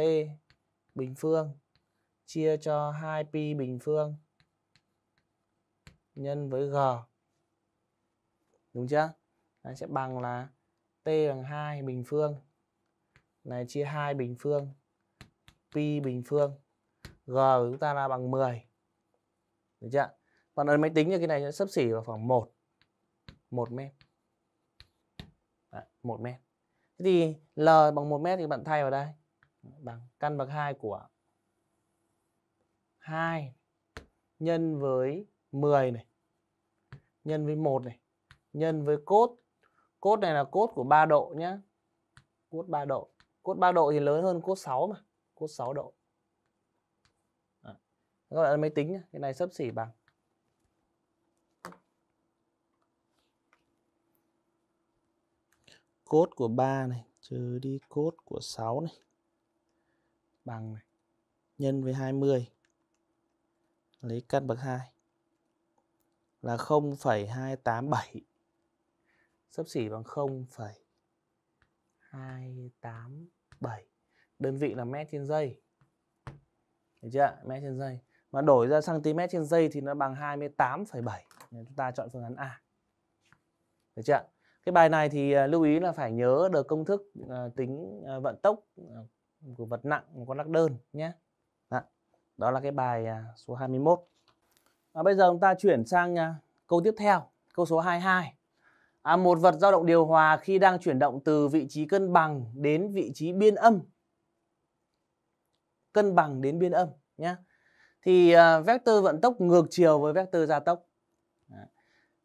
bình phương chia cho 2pi bình phương nhân với g. Đúng chưa? Đấy, sẽ bằng là t bằng 2 bình phương. Này chia 2 bình phương. Pi bình phương. G của chúng ta là bằng 10. Được chưa? Còn ấn máy tính thì cái này sẽ sấp xỉ vào khoảng 1. 1 mét. Đấy, 1 mét. Thế thì L bằng 1 mét thì bạn thay vào đây. Bằng căn bậc 2 của 2 nhân với 10 này nhân với 1 này nhân với cốt cốt này là cốt của 3 độ nhá cốt 3 độ cốt 3 độ thì lớn hơn cốt 6 mà cốt 6 độ à. các bạn máy tính nhé. cái này sấp xỉ bằng cốt của 3 này trừ đi cốt của 6 này bằng này nhân với 20 lấy căn bậc 2 là 0,287 sấp xỉ bằng 0,287 đơn vị là mét trên giây được chưa mét trên giây mà đổi ra cm trên giây thì nó bằng 28,7 chúng ta chọn phương án A được chưa cái bài này thì à, lưu ý là phải nhớ được công thức à, tính à, vận tốc của vật nặng của con lắc đơn nhé. Đó. Dạ. Đó là cái bài à, số 21. Và bây giờ chúng ta chuyển sang à, câu tiếp theo, câu số 22. À, một vật dao động điều hòa khi đang chuyển động từ vị trí cân bằng đến vị trí biên âm. Cân bằng đến biên âm nhé. Thì uh, à, vectơ vận tốc ngược chiều với vectơ gia tốc.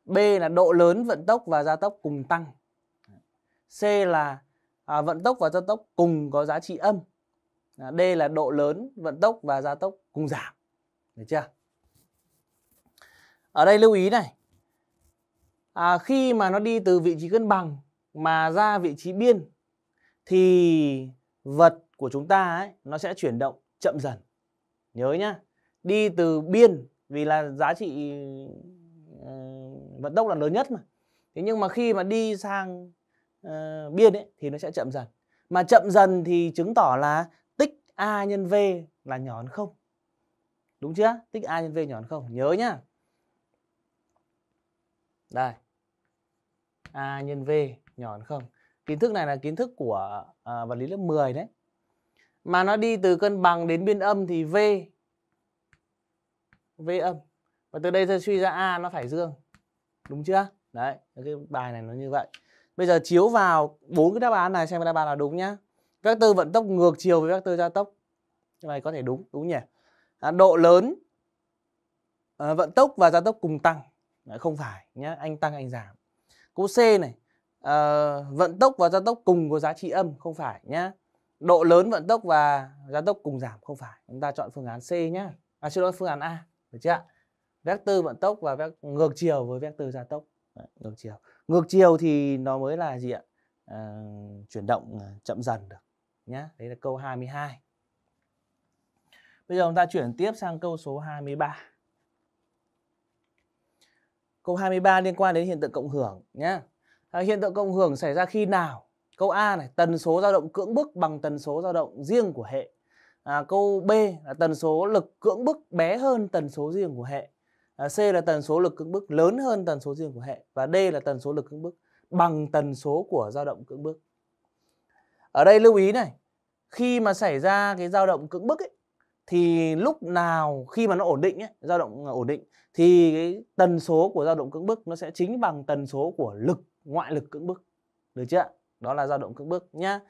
B là độ lớn vận tốc và gia tốc cùng tăng. C là vận tốc và gia tốc cùng có giá trị âm. À, D là độ lớn, vận tốc và gia tốc cùng giảm. Được chưa? Ở đây lưu ý này. À, khi mà nó đi từ vị trí cân bằng mà ra vị trí biên thì vật của chúng ta ấy, nó sẽ chuyển động chậm dần. Nhớ nhá. Đi từ biên vì là giá trị uh, vận tốc là lớn nhất mà. Thế nhưng mà khi mà đi sang uh, biên ấy thì nó sẽ chậm dần. Mà chậm dần thì chứng tỏ là A nhân V là nhỏ hơn 0. Đúng chưa? Tích A nhân V nhỏ hơn 0. Nhớ nhá. Đây. A nhân V nhỏ hơn 0. Kiến thức này là kiến thức của à, vật lý lớp 10 đấy. Mà nó đi từ cân bằng đến biên âm thì V V âm. Và từ đây tôi suy ra A nó phải dương. Đúng chưa? Đấy, cái bài này nó như vậy. Bây giờ chiếu vào bốn cái đáp án này xem cái đáp án nào đúng nhá vector vận tốc ngược chiều với vector gia tốc cái này có thể đúng đúng nhỉ à, độ lớn à, vận tốc và gia tốc cùng tăng à, không phải nhé anh tăng anh giảm câu c này à, vận tốc và gia tốc cùng có giá trị âm không phải nhé độ lớn vận tốc và gia tốc cùng giảm không phải chúng ta chọn phương án c nhé à xin lỗi phương án a được chưa ạ vector vận tốc và vec ngược chiều với vector gia tốc Đấy, ngược chiều ngược chiều thì nó mới là gì ạ à, chuyển động chậm dần được nhá. Đấy là câu 22. Bây giờ chúng ta chuyển tiếp sang câu số 23. Câu 23 liên quan đến hiện tượng cộng hưởng nhé. À, hiện tượng cộng hưởng xảy ra khi nào? Câu A này, tần số dao động cưỡng bức bằng tần số dao động riêng của hệ. À, câu B là tần số lực cưỡng bức bé hơn tần số riêng của hệ. À, C là tần số lực cưỡng bức lớn hơn tần số riêng của hệ. Và D là tần số lực cưỡng bức bằng tần số của dao động cưỡng bức ở đây lưu ý này khi mà xảy ra cái dao động cưỡng bức ấy thì lúc nào khi mà nó ổn định ấy, dao động ờ, ổn định thì cái tần số của dao động cưỡng bức nó sẽ chính bằng tần số của lực ngoại lực cưỡng bức được chưa đó là dao động cưỡng bức nhá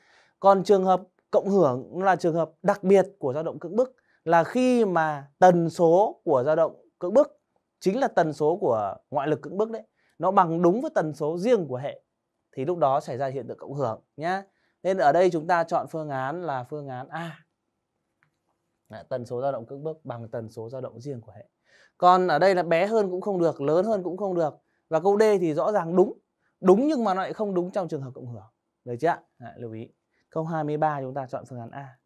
còn trường hợp cộng hưởng là trường hợp đặc biệt của dao động cưỡng bức là khi mà tần số của dao động cưỡng bức chính là tần số của ngoại lực cưỡng bức đấy nó bằng đúng với tần số riêng của hệ thì lúc đó xảy ra hiện tượng cộng hưởng nhá nên ở đây chúng ta chọn phương án là phương án A tần số dao động cưỡng bức bằng tần số dao động riêng của hệ còn ở đây là bé hơn cũng không được lớn hơn cũng không được và câu D thì rõ ràng đúng đúng nhưng mà nó lại không đúng trong trường hợp cộng hưởng được chưa ạ lưu ý câu 23 chúng ta chọn phương án A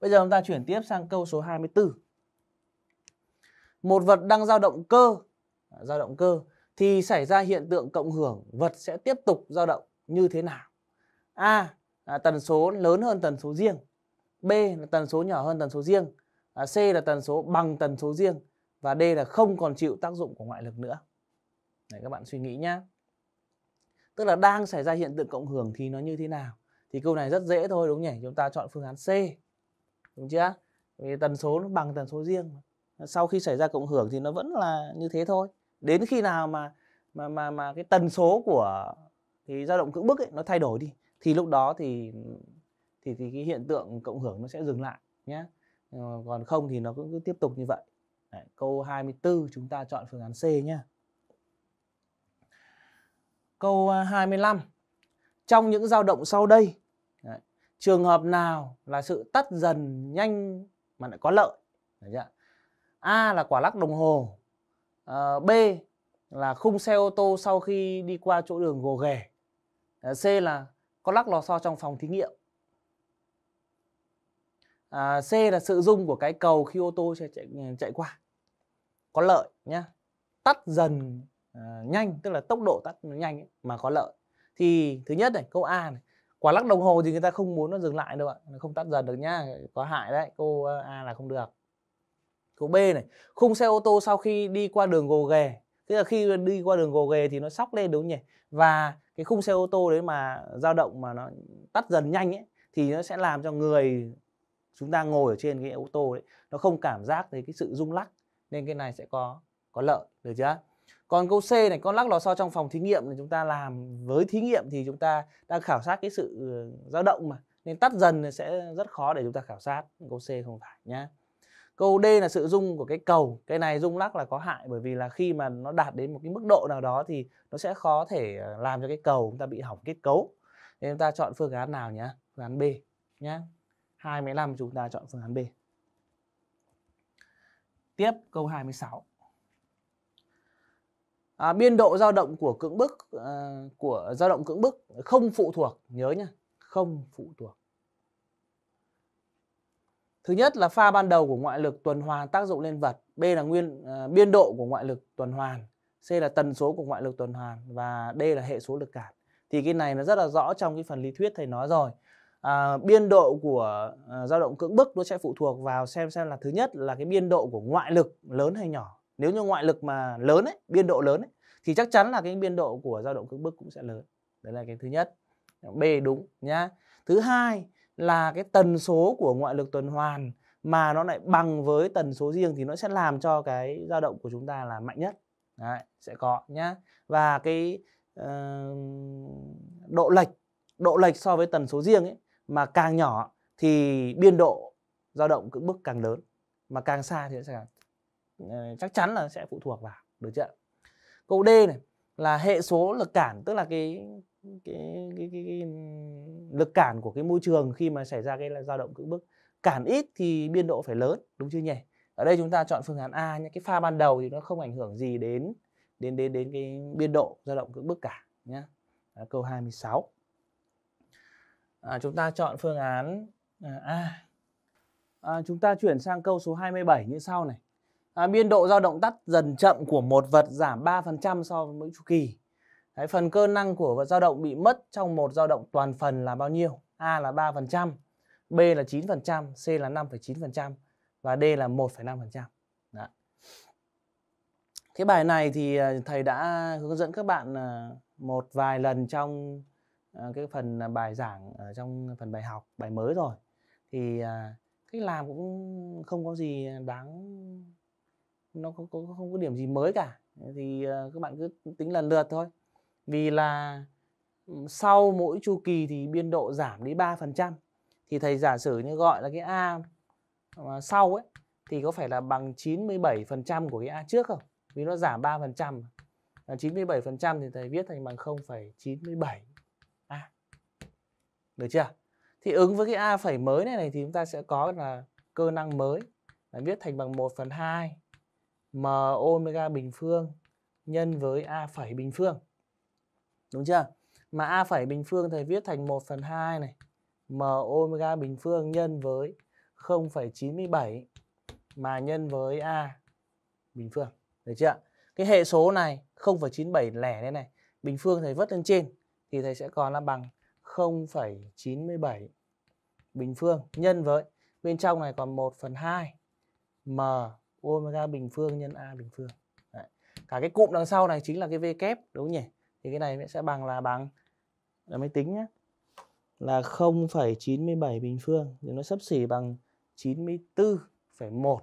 bây giờ chúng ta chuyển tiếp sang câu số 24 một vật đang dao động cơ dao động cơ thì xảy ra hiện tượng cộng hưởng vật sẽ tiếp tục dao động như thế nào A là tần số lớn hơn tần số riêng. B là tần số nhỏ hơn tần số riêng. À, C là tần số bằng tần số riêng và D là không còn chịu tác dụng của ngoại lực nữa. Đấy các bạn suy nghĩ nhá. Tức là đang xảy ra hiện tượng cộng hưởng thì nó như thế nào? Thì câu này rất dễ thôi đúng nhỉ? Chúng ta chọn phương án C. Đúng chưa? Vì tần số nó bằng tần số riêng. Sau khi xảy ra cộng hưởng thì nó vẫn là như thế thôi. Đến khi nào mà mà mà mà cái tần số của thì dao động cưỡng bức ấy nó thay đổi đi thì lúc đó thì thì thì cái hiện tượng cộng hưởng nó sẽ dừng lại nhé ờ, còn không thì nó cũng cứ tiếp tục như vậy Đấy, câu 24 chúng ta chọn phương án C nhé câu 25 à, trong những dao động sau đây đấy, trường hợp nào là sự tắt dần nhanh mà lại có lợi đấy chưa? A là quả lắc đồng hồ à, B là khung xe ô tô sau khi đi qua chỗ đường gồ ghề C là có lắc lò xo trong phòng thí nghiệm à, C là sự rung của cái cầu khi ô tô chạy, chạy, chạy qua có lợi nhá tắt dần à, nhanh tức là tốc độ tắt nhanh ấy, mà có lợi thì thứ nhất này câu A này quả lắc đồng hồ thì người ta không muốn nó dừng lại đâu ạ nó không tắt dần được nhá có hại đấy câu A là không được câu B này khung xe ô tô sau khi đi qua đường gồ ghề tức là khi đi qua đường gồ ghề thì nó sóc lên đúng không nhỉ và cái khung xe ô tô đấy mà dao động mà nó tắt dần nhanh ấy thì nó sẽ làm cho người chúng ta ngồi ở trên cái ô tô đấy nó không cảm giác thấy cái sự rung lắc nên cái này sẽ có có lợi được chưa còn câu C này con lắc lò xo trong phòng thí nghiệm thì chúng ta làm với thí nghiệm thì chúng ta đang khảo sát cái sự ừ, dao động mà nên tắt dần sẽ rất khó để chúng ta khảo sát câu C không phải nhá câu D là sự rung của cái cầu cái này rung lắc là có hại bởi vì là khi mà nó đạt đến một cái mức độ nào đó thì nó sẽ khó thể ờ, làm cho cái cầu chúng ta bị hỏng kết cấu nên chúng ta chọn phương án nào nhé phương án B nhé 25 chúng ta chọn phương án B tiếp câu 26 à, biên độ dao động của cưỡng bức à, của dao động cưỡng bức không phụ thuộc nhớ nhá không phụ thuộc Thứ nhất là pha ban đầu của ngoại lực tuần hoàn tác dụng lên vật, B là nguyên uh, biên độ của ngoại lực tuần hoàn, C là tần số của ngoại lực tuần hoàn và D là hệ số lực cản. Thì cái này nó rất là rõ trong cái phần lý thuyết thầy nói rồi. À, biên độ của uh, dao động cưỡng bức nó sẽ phụ thuộc vào xem xem là thứ nhất là cái biên độ của ngoại lực lớn hay nhỏ. Nếu như ngoại lực mà lớn ấy, biên độ lớn ấy thì chắc chắn là cái biên độ của dao động cưỡng bức cũng sẽ lớn. Đấy là cái thứ nhất. B đúng nhá. Thứ hai là cái tần số của ngoại lực tuần hoàn mà nó lại bằng với tần số riêng thì nó sẽ làm cho cái dao động của chúng ta là mạnh nhất Đấy, sẽ có nhá và cái uh, độ lệch độ lệch so với tần số riêng ấy mà càng nhỏ thì biên độ dao động cứ bước càng lớn mà càng xa thì sẽ uh, chắc chắn là sẽ phụ thuộc vào được chưa câu d này là hệ số lực cản tức là cái cái, cái, cái, cái lực cản của cái môi trường khi mà xảy ra cái là dao động cưỡng bức cản ít thì biên độ phải lớn đúng chưa nhỉ ở đây chúng ta chọn phương án A nhé cái pha ban đầu thì nó không ảnh hưởng gì đến đến đến đến cái biên độ dao động cưỡng bức cả nhé à, câu 26 à, chúng ta chọn phương án à, A à, chúng ta chuyển sang câu số 27 như sau này à, biên độ dao động tắt dần chậm của một vật giảm 3% so với mỗi chu kỳ Đấy, phần cơ năng của dao động bị mất trong một dao động toàn phần là bao nhiêu? A là 3%, B là 9%, C là 5,9% và D là 1,5%. Cái bài này thì à, thầy đã hướng dẫn các bạn à, một vài lần trong à, cái phần bài giảng trong phần bài học bài mới rồi thì cách làm cũng không có gì đáng nó không có, không có điểm gì mới cả thì các bạn cứ tính lần lượt thôi vì là sau mỗi chu kỳ thì biên độ giảm đi 3% thì thầy giả sử như gọi là cái A ờ, sau ấy thì có phải là bằng 97% của cái A trước không? Vì nó giảm 3%. Là 97% thì thầy viết thành bằng 0,97 A. Được chưa? Thì ứng với cái A phẩy mới này này thì chúng ta sẽ có là cơ năng mới là viết thành bằng 1 phần 2 m omega bình phương nhân với A phẩy bình phương. Đúng chưa? Mà A phẩy bình phương thầy viết thành 1 phần 2 này. M omega bình phương nhân với 0,97 mà nhân với A bình phương. Được chưa? Cái hệ số này 0,97 lẻ đây này. Bình phương thầy vớt lên trên thì thầy sẽ còn là bằng 0,97 bình phương nhân với bên trong này còn 1 phần 2 m omega bình phương nhân a bình phương. Đấy. Cả cái cụm đằng sau này chính là cái v kép đúng nhỉ? thì cái này sẽ bằng là bằng là máy tính nhé là 0,97 bình phương thì nó sấp xỉ bằng 94,1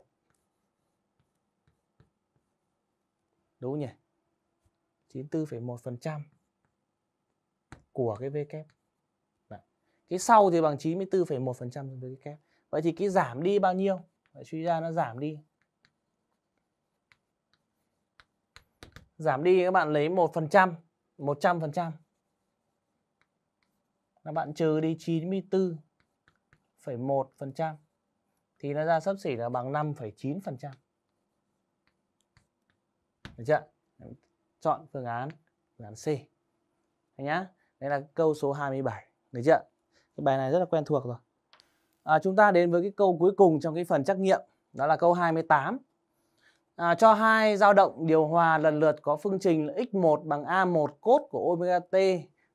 đúng không nhỉ 94,1 phần trăm của cái V kép cái sau thì bằng 94,1 phần trăm với cái kép vậy thì cái giảm đi bao nhiêu vậy suy ra nó giảm đi giảm đi các bạn lấy 1 phần trăm 100%. là bạn trừ đi 94,1% thì nó ra xấp xỉ là bằng 5,9%. Được chưa? Chọn phương án phương án C. Thấy nhá. Đây là câu số 27. Được chưa? Cái bài này rất là quen thuộc rồi. À, chúng ta đến với cái câu cuối cùng trong cái phần trắc nghiệm, đó là câu 28 à, cho hai dao động điều hòa lần lượt có phương trình là x1 bằng a1 cốt của omega t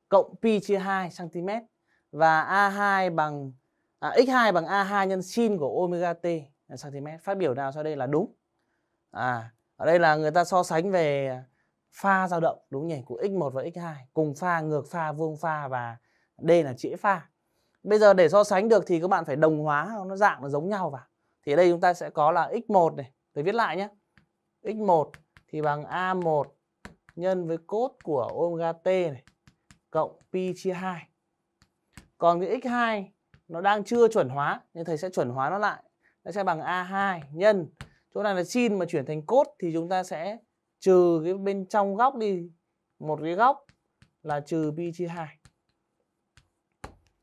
cộng pi chia 2 cm và a2 bằng à, x2 bằng a2 nhân sin của omega t cm. À, Phát biểu nào sau đây là đúng? À, ở đây là người ta so sánh về pha dao động đúng nhỉ của x1 và x2 cùng pha ngược pha vuông pha và d là chĩa pha. Bây giờ để so sánh được thì các bạn phải đồng hóa nó dạng nó giống nhau vào. Thì ở đây chúng ta sẽ có là x1 này, tôi viết lại nhé x1 thì bằng A1 nhân với cốt của omega t này cộng pi chia 2. Còn cái x2 nó đang chưa chuẩn hóa nên thầy sẽ chuẩn hóa nó lại. Nó sẽ bằng A2 nhân chỗ này là sin mà chuyển thành cốt thì chúng ta sẽ trừ cái bên trong góc đi một cái góc là trừ pi chia 2.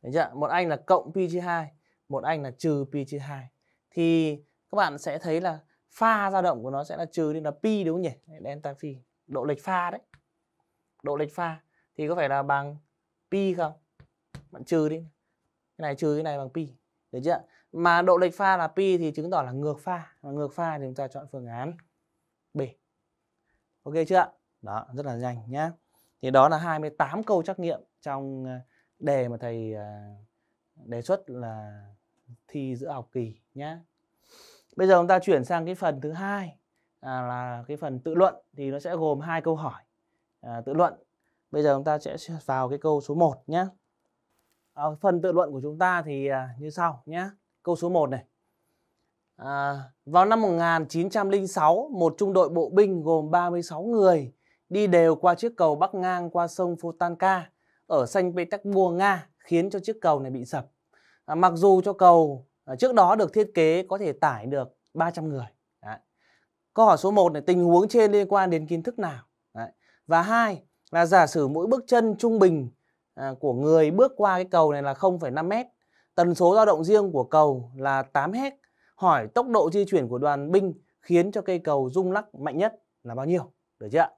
Đấy chưa? Một anh là cộng pi chia 2, một anh là trừ pi chia 2. Thì các bạn sẽ thấy là pha dao động của nó sẽ là trừ đi là pi đúng không nhỉ delta phi độ lệch pha đấy độ lệch pha thì có phải là bằng pi không bạn trừ đi cái này trừ cái này bằng pi được chưa mà độ lệch pha là pi thì chứng tỏ là ngược pha mà ngược pha thì chúng ta chọn phương án B ok chưa đó rất là nhanh nhá thì đó là 28 câu trắc nghiệm trong ờ, đề mà thầy ờ, đề xuất là thi giữa học kỳ nhá Bây giờ chúng ta chuyển sang cái phần thứ hai à, là cái phần tự luận thì nó sẽ gồm hai câu hỏi à, tự luận. Bây giờ chúng ta sẽ vào cái câu số 1 nhé. À, phần tự luận của chúng ta thì à, như sau nhé. Câu số 1 này. À, vào năm 1906, một trung đội bộ binh gồm 36 người đi đều qua chiếc cầu bắc ngang qua sông Fotanka ở Saint Petersburg, Nga khiến cho chiếc cầu này bị sập. À, mặc dù cho cầu Ờ, trước đó được thiết kế có thể tải được 300 người. Đấy. Câu hỏi số 1 này tình huống trên liên quan đến kiến thức nào? Đấy. Và hai là giả sử mỗi bước chân trung bình à, của người bước qua cái cầu này là 0,5 mét, tần số dao động riêng của cầu là 8 h. Hỏi tốc độ di chuyển của đoàn binh khiến cho cây cầu rung lắc mạnh nhất là bao nhiêu? Được chưa?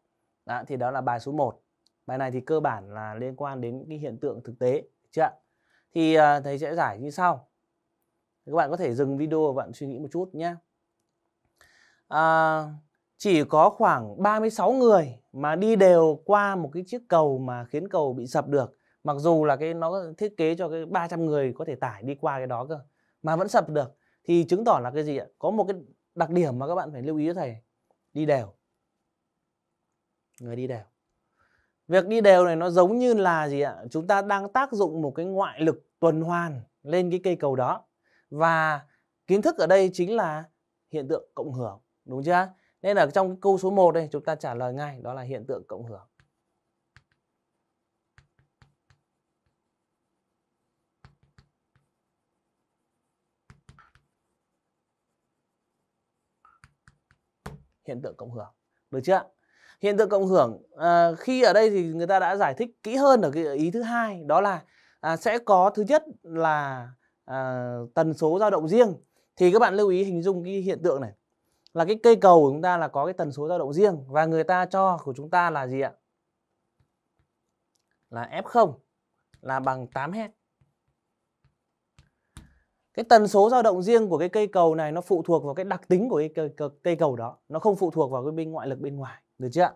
Đó, thì đó là bài số 1. Bài này thì cơ bản là liên quan đến cái hiện tượng thực tế, được chưa? Thì à, thầy sẽ giải như sau các bạn có thể dừng video và bạn suy nghĩ một chút nhé à, chỉ có khoảng 36 người mà đi đều qua một cái chiếc cầu mà khiến cầu bị sập được mặc dù là cái nó thiết kế cho cái 300 người có thể tải đi qua cái đó cơ mà vẫn sập được thì chứng tỏ là cái gì ạ có một cái đặc điểm mà các bạn phải lưu ý cho thầy đi đều người đi đều việc đi đều này nó giống như là gì ạ chúng ta đang tác dụng một cái ngoại lực tuần hoàn lên cái cây cầu đó và kiến thức ở đây chính là hiện tượng cộng hưởng đúng chưa nên ở trong câu số 1 đây chúng ta trả lời ngay đó là hiện tượng cộng hưởng hiện tượng cộng hưởng được chưa hiện tượng cộng hưởng à, khi ở đây thì người ta đã giải thích kỹ hơn ở cái ý thứ hai đó là à, sẽ có thứ nhất là à, tần số dao động riêng thì các bạn lưu ý hình dung cái hiện tượng này là cái cây cầu của chúng ta là có cái tần số dao động riêng và người ta cho của chúng ta là gì ạ? Là F0 là bằng 8 Hz. Cái tần số dao động riêng của cái cây cầu này nó phụ thuộc vào cái đặc tính của cái cây, cây, cầu đó, nó không phụ thuộc vào cái bên ngoại lực bên ngoài, được chưa ạ?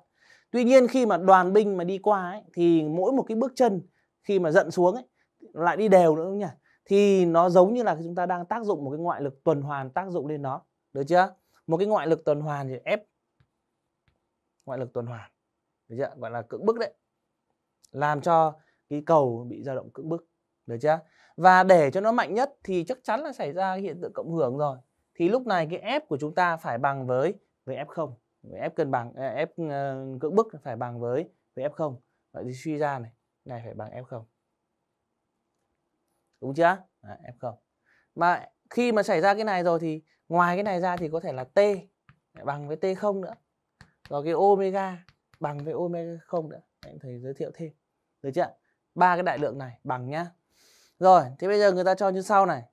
Tuy nhiên khi mà đoàn binh mà đi qua ấy thì mỗi một cái bước chân khi mà giận xuống ấy lại đi đều nữa đúng không nhỉ? thì nó giống như là chúng ta đang tác dụng một cái ngoại lực tuần hoàn tác dụng lên nó được chưa một cái ngoại lực tuần hoàn thì ép ngoại lực tuần hoàn được chưa gọi là cưỡng bức đấy làm cho cái cầu bị dao động cưỡng bức được chưa và để cho nó mạnh nhất thì chắc chắn là xảy ra hiện tượng cộng hưởng rồi thì lúc này cái ép của chúng ta phải bằng với với f không với ép cân bằng ép à, ờ, cưỡng bức phải bằng với với f không vậy thì suy ra này này phải bằng f không đúng chưa Đấy, f0 mà khi mà xảy ra cái này rồi thì ngoài cái này ra thì có thể là t bằng với t không nữa rồi cái omega bằng với omega không nữa em thầy giới thiệu thêm được chưa ba cái đại lượng này bằng nhá rồi thế bây giờ người ta cho như sau này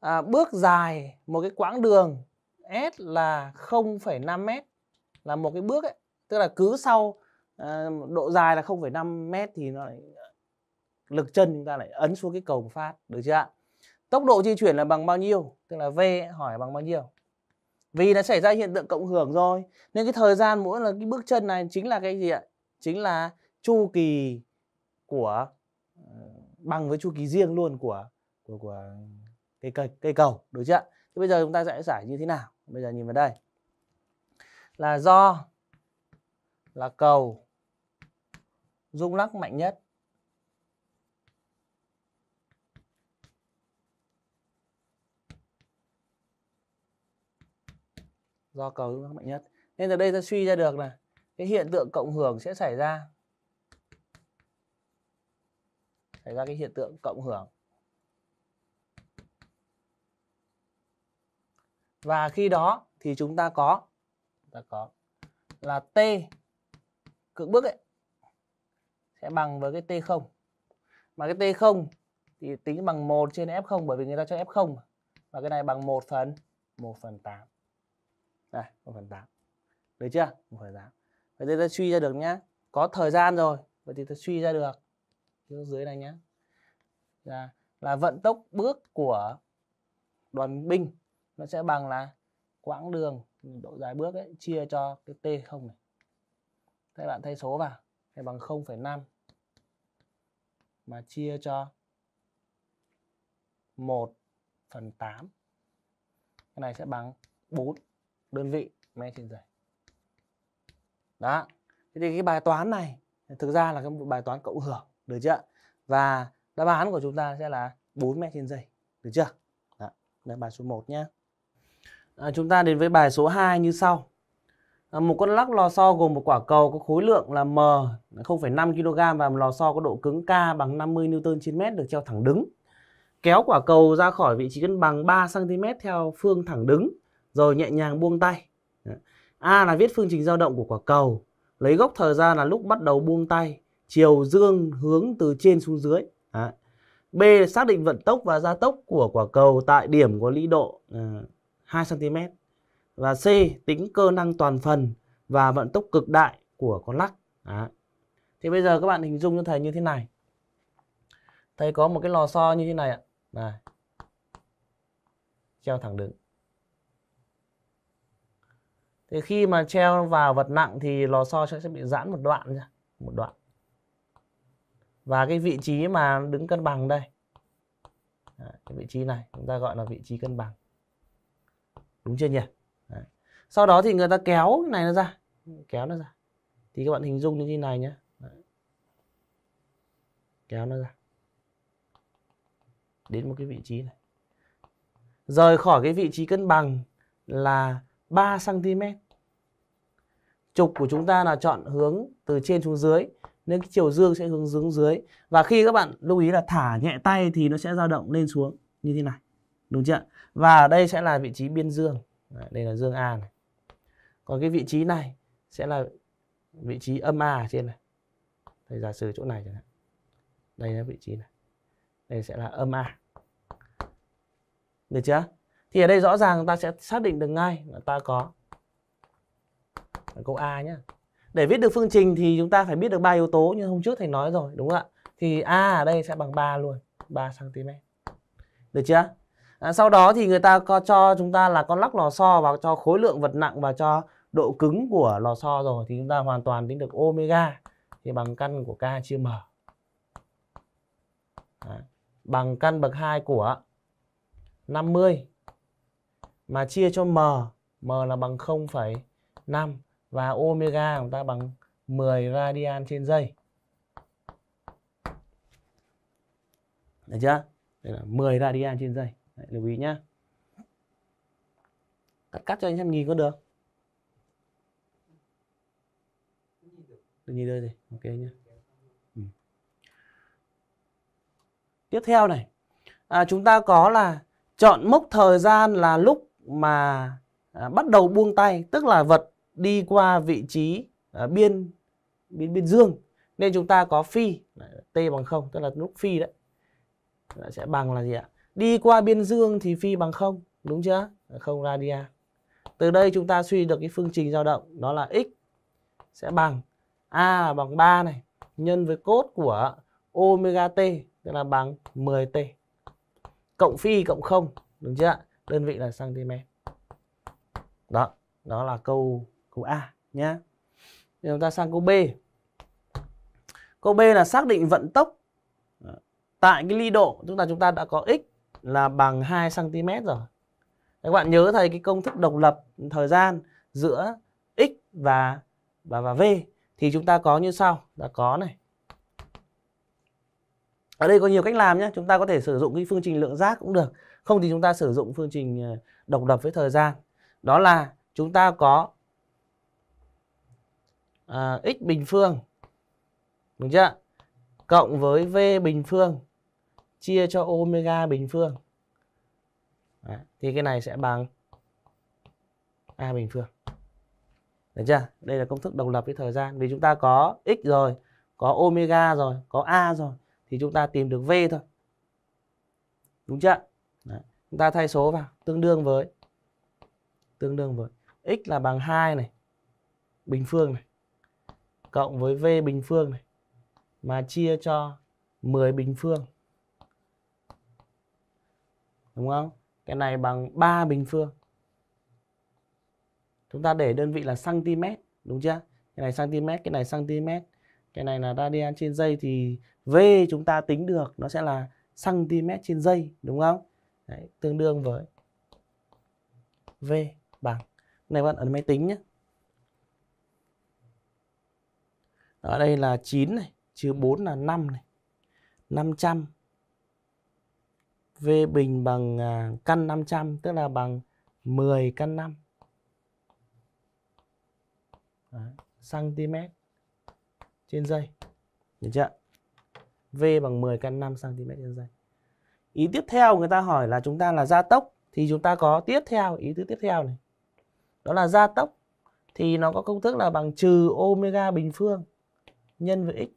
à, bước dài một cái quãng đường s là 0,5 m là một cái bước ấy tức là cứ sau à, độ dài là 0,5 m thì nó lực chân chúng ta lại ấn xuống cái cầu phát được chưa ạ tốc độ di chuyển là bằng bao nhiêu tức là v hỏi bằng bao nhiêu vì đã xảy ra hiện tượng cộng hưởng rồi nên cái thời gian mỗi là cái bước chân này chính là cái gì ạ chính là chu kỳ của ờ, bằng với chu kỳ riêng luôn của của của cây cây, cây cầu được chưa thế bây giờ chúng ta sẽ giải như thế nào bây giờ nhìn vào đây là do là cầu rung lắc mạnh nhất do cầu tương tác mạnh nhất nên từ đây ta suy ra được là cái hiện tượng cộng hưởng sẽ xảy ra xảy ra cái hiện tượng cộng hưởng và khi đó thì chúng ta có ta có là t cực bức ấy sẽ bằng với cái t không mà cái t không thì tính bằng 1 trên f0 bởi vì người ta cho f0 và cái này bằng 1 phần 1 phần 8 đây 1 phần 8 được chưa 1 phần 8 vậy thì ta suy ra được nhá có thời gian rồi vậy thì ta suy ra được dưới này nhá là là vận tốc bước của đoàn binh nó sẽ bằng là quãng đường độ dài bước ấy, chia cho cái t không này các bạn thay số vào hay bằng 0,5 mà chia cho 1 phần 8 cái này sẽ bằng 4 đơn vị may trên giấy đó thế thì cái bài toán này thực ra là cái bài toán cộng hưởng được chưa và đáp án của chúng ta sẽ là 4 mét trên giây được chưa đó, là bài số 1 nhé à, chúng ta đến với bài số 2 như sau à, một con lắc lò xo gồm một quả cầu có khối lượng là m 0,5 kg và một lò xo có độ cứng k bằng 50 Newton trên mét được treo thẳng đứng kéo quả cầu ra khỏi vị trí cân bằng 3 cm theo phương thẳng đứng rồi nhẹ nhàng buông tay A là viết phương trình dao động của quả cầu lấy gốc thời gian là lúc bắt đầu buông tay chiều dương hướng từ trên xuống dưới B là xác định vận tốc và gia tốc của quả cầu tại điểm có lĩ độ 2 ờ, cm và C tính cơ năng toàn phần và vận tốc cực đại của con lắc à. thì bây giờ các bạn hình dung cho thầy như thế này thầy có một cái lò xo như thế này ạ này treo thẳng đứng thì khi mà treo vào vật nặng thì lò xo sẽ bị giãn một đoạn nha, một đoạn và cái vị trí mà đứng cân bằng đây cái vị trí này chúng ta gọi là vị trí cân bằng đúng chưa nhỉ Đấy. sau đó thì người ta kéo cái này nó ra kéo nó ra thì các bạn hình dung như thế này nhé Đấy. kéo nó ra đến một cái vị trí này rời khỏi cái vị trí cân bằng là 3 cm trục của chúng ta là chọn hướng từ trên xuống dưới nên cái chiều dương sẽ hướng xuống dưới và khi các bạn lưu ý là thả nhẹ tay thì nó sẽ dao động lên xuống như thế này đúng chưa và đây sẽ là vị trí biên dương đây là dương A này còn cái vị trí này sẽ là vị trí âm A ở trên này đây giả sử chỗ này chẳng hạn đây là vị trí này đây sẽ là âm A được chưa thì ở đây rõ ràng ta sẽ xác định được ngay là ta có ở câu A nhé để viết được phương trình thì chúng ta phải biết được ba yếu tố như hôm trước thầy nói rồi đúng không ạ thì A ở đây sẽ bằng 3 luôn 3 cm được chưa à, sau đó thì người ta có cho chúng ta là con lắc lò xo và cho khối lượng vật nặng và cho độ cứng của lò xo rồi thì chúng ta hoàn toàn tính được omega thì bằng căn của K chia M Đấy. bằng căn bậc 2 của 50 mà chia cho M M là bằng 0,5 và omega của ta bằng 10 radian trên giây. Được chưa? Đây là 10 radian trên giây. Đấy, lưu ý nhá. Cắt cắt cho anh xem nhìn có được. Đừng nhìn đôi gì. Ok nhá. Ừ. Tiếp theo này. À, chúng ta có là chọn mốc thời gian là lúc mà à, bắt đầu buông tay, tức là vật đi qua vị trí à, biên biên biên dương nên chúng ta có phi t bằng 0 tức là lúc phi đấy sẽ bằng là gì ạ đi qua biên dương thì phi bằng 0 đúng chưa không radia từ đây chúng ta suy được cái phương trình dao động đó là x sẽ bằng a là bằng 3 này nhân với cốt của omega t tức là bằng 10t cộng phi cộng 0 đúng chưa đơn vị là cm đó đó là câu câu A nhá. Thì chúng ta sang câu B. Câu B là xác định vận tốc tại cái ly độ chúng ta chúng ta đã có x là bằng 2 cm rồi. Các bạn nhớ thầy cái công thức độc lập thời gian giữa x và và và v thì chúng ta có như sau, đã có này. Ở đây có nhiều cách làm nhé, chúng ta có thể sử dụng cái phương trình lượng giác cũng được. Không thì chúng ta sử dụng phương trình ờ, độc lập với thời gian. Đó là chúng ta có à, x bình phương đúng chưa cộng với v bình phương chia cho omega bình phương Đấy, thì cái này sẽ bằng a bình phương được chưa đây là công thức độc lập với thời gian vì chúng ta có x rồi có omega rồi có a rồi thì chúng ta tìm được v thôi đúng chưa Đấy. chúng ta thay số vào tương đương với tương đương với x là bằng 2 này bình phương này cộng với V bình phương này mà chia cho 10 bình phương. Đúng không? Cái này bằng 3 bình phương. Chúng ta để đơn vị là cm, đúng chưa? Cái này cm, cái này cm, cái này là radian trên giây thì V chúng ta tính được nó sẽ là cm trên giây, đúng không? Đấy, tương đương với V bằng. này bạn ấn máy tính nhé. ở đây là 9 này trừ 4 là 5 này 500 V bình bằng à, căn 500 tức là bằng 10 căn 5 Đấy, cm trên giây được chưa V bằng 10 căn 5 cm trên giây ý tiếp theo người ta hỏi là chúng ta là gia tốc thì chúng ta có tiếp theo ý thứ tiếp theo này đó là gia tốc thì nó có công thức là bằng trừ omega bình phương nhân với x.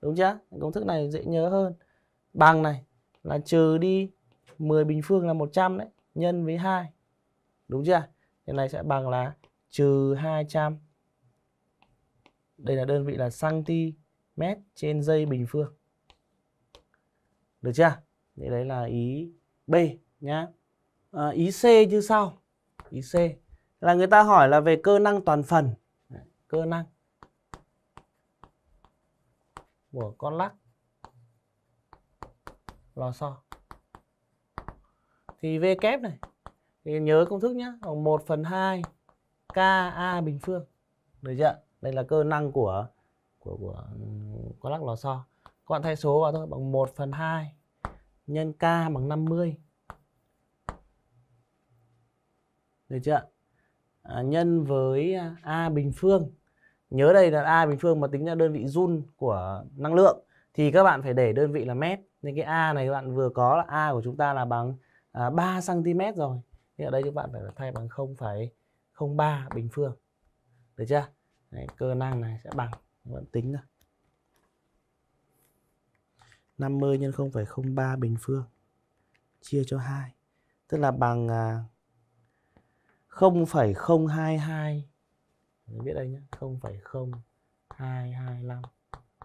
Đúng chưa? Công thức này dễ nhớ hơn. Bằng này là trừ đi 10 bình phương là 100 đấy, nhân với 2. Đúng chưa? thế này sẽ bằng là trừ 200. Đây là đơn vị là cm trên giây bình phương. Được chưa? thế đấy là ý B nhá. À, ý C như sau. Ý C là người ta hỏi là về cơ năng toàn phần. Cơ năng của con lắc lò xo thì v kép này thì nhớ công thức nhé bằng 1 phần 2 a bình phương được chưa đây là cơ năng của của của con lắc lò xo các bạn thay số vào thôi bằng 1 phần 2 nhân K bằng 50 được chưa à, nhân với à, A bình phương nhớ đây là a bình phương mà tính ra đơn vị jun của năng lượng thì các bạn phải để đơn vị là mét nên cái a này các bạn vừa có là a của chúng ta là bằng à, 3 cm rồi thì ở đây các bạn phải thay bằng 0,03 bình phương được chưa Đấy, cơ năng này sẽ bằng các bạn tính ra 50 nhân 0,03 bình phương chia cho 2 tức là bằng 0,022 à, viết đây nhé 0,0225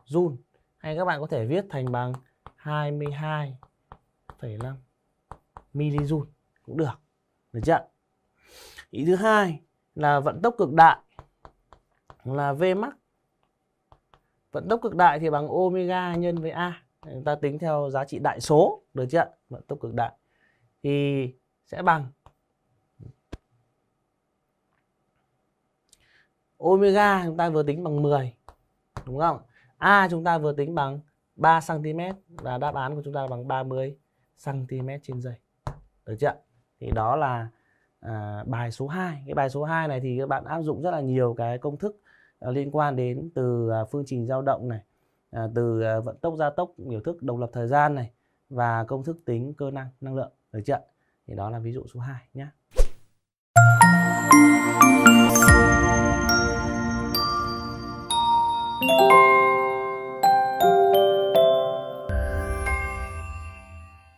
Jun hay các bạn có thể viết thành bằng 22,5 mJ cũng được được chưa ý thứ hai là vận tốc cực đại là V max vận tốc cực đại thì bằng omega nhân với a chúng ta tính theo giá trị đại số được chưa vận tốc cực đại thì sẽ bằng omega chúng ta vừa tính bằng 10 đúng không? A chúng ta vừa tính bằng 3 cm và đáp án của chúng ta là bằng 30 cm trên giây. Được chưa? Thì đó là à, bài số 2. Cái bài số 2 này thì các bạn áp dụng rất là nhiều cái công thức à, liên quan đến từ à, phương trình dao động này, à, từ à, vận tốc gia tốc, biểu thức độc lập thời gian này và công thức tính cơ năng năng lượng. Được chưa? Thì đó là ví dụ số 2 nhé. Música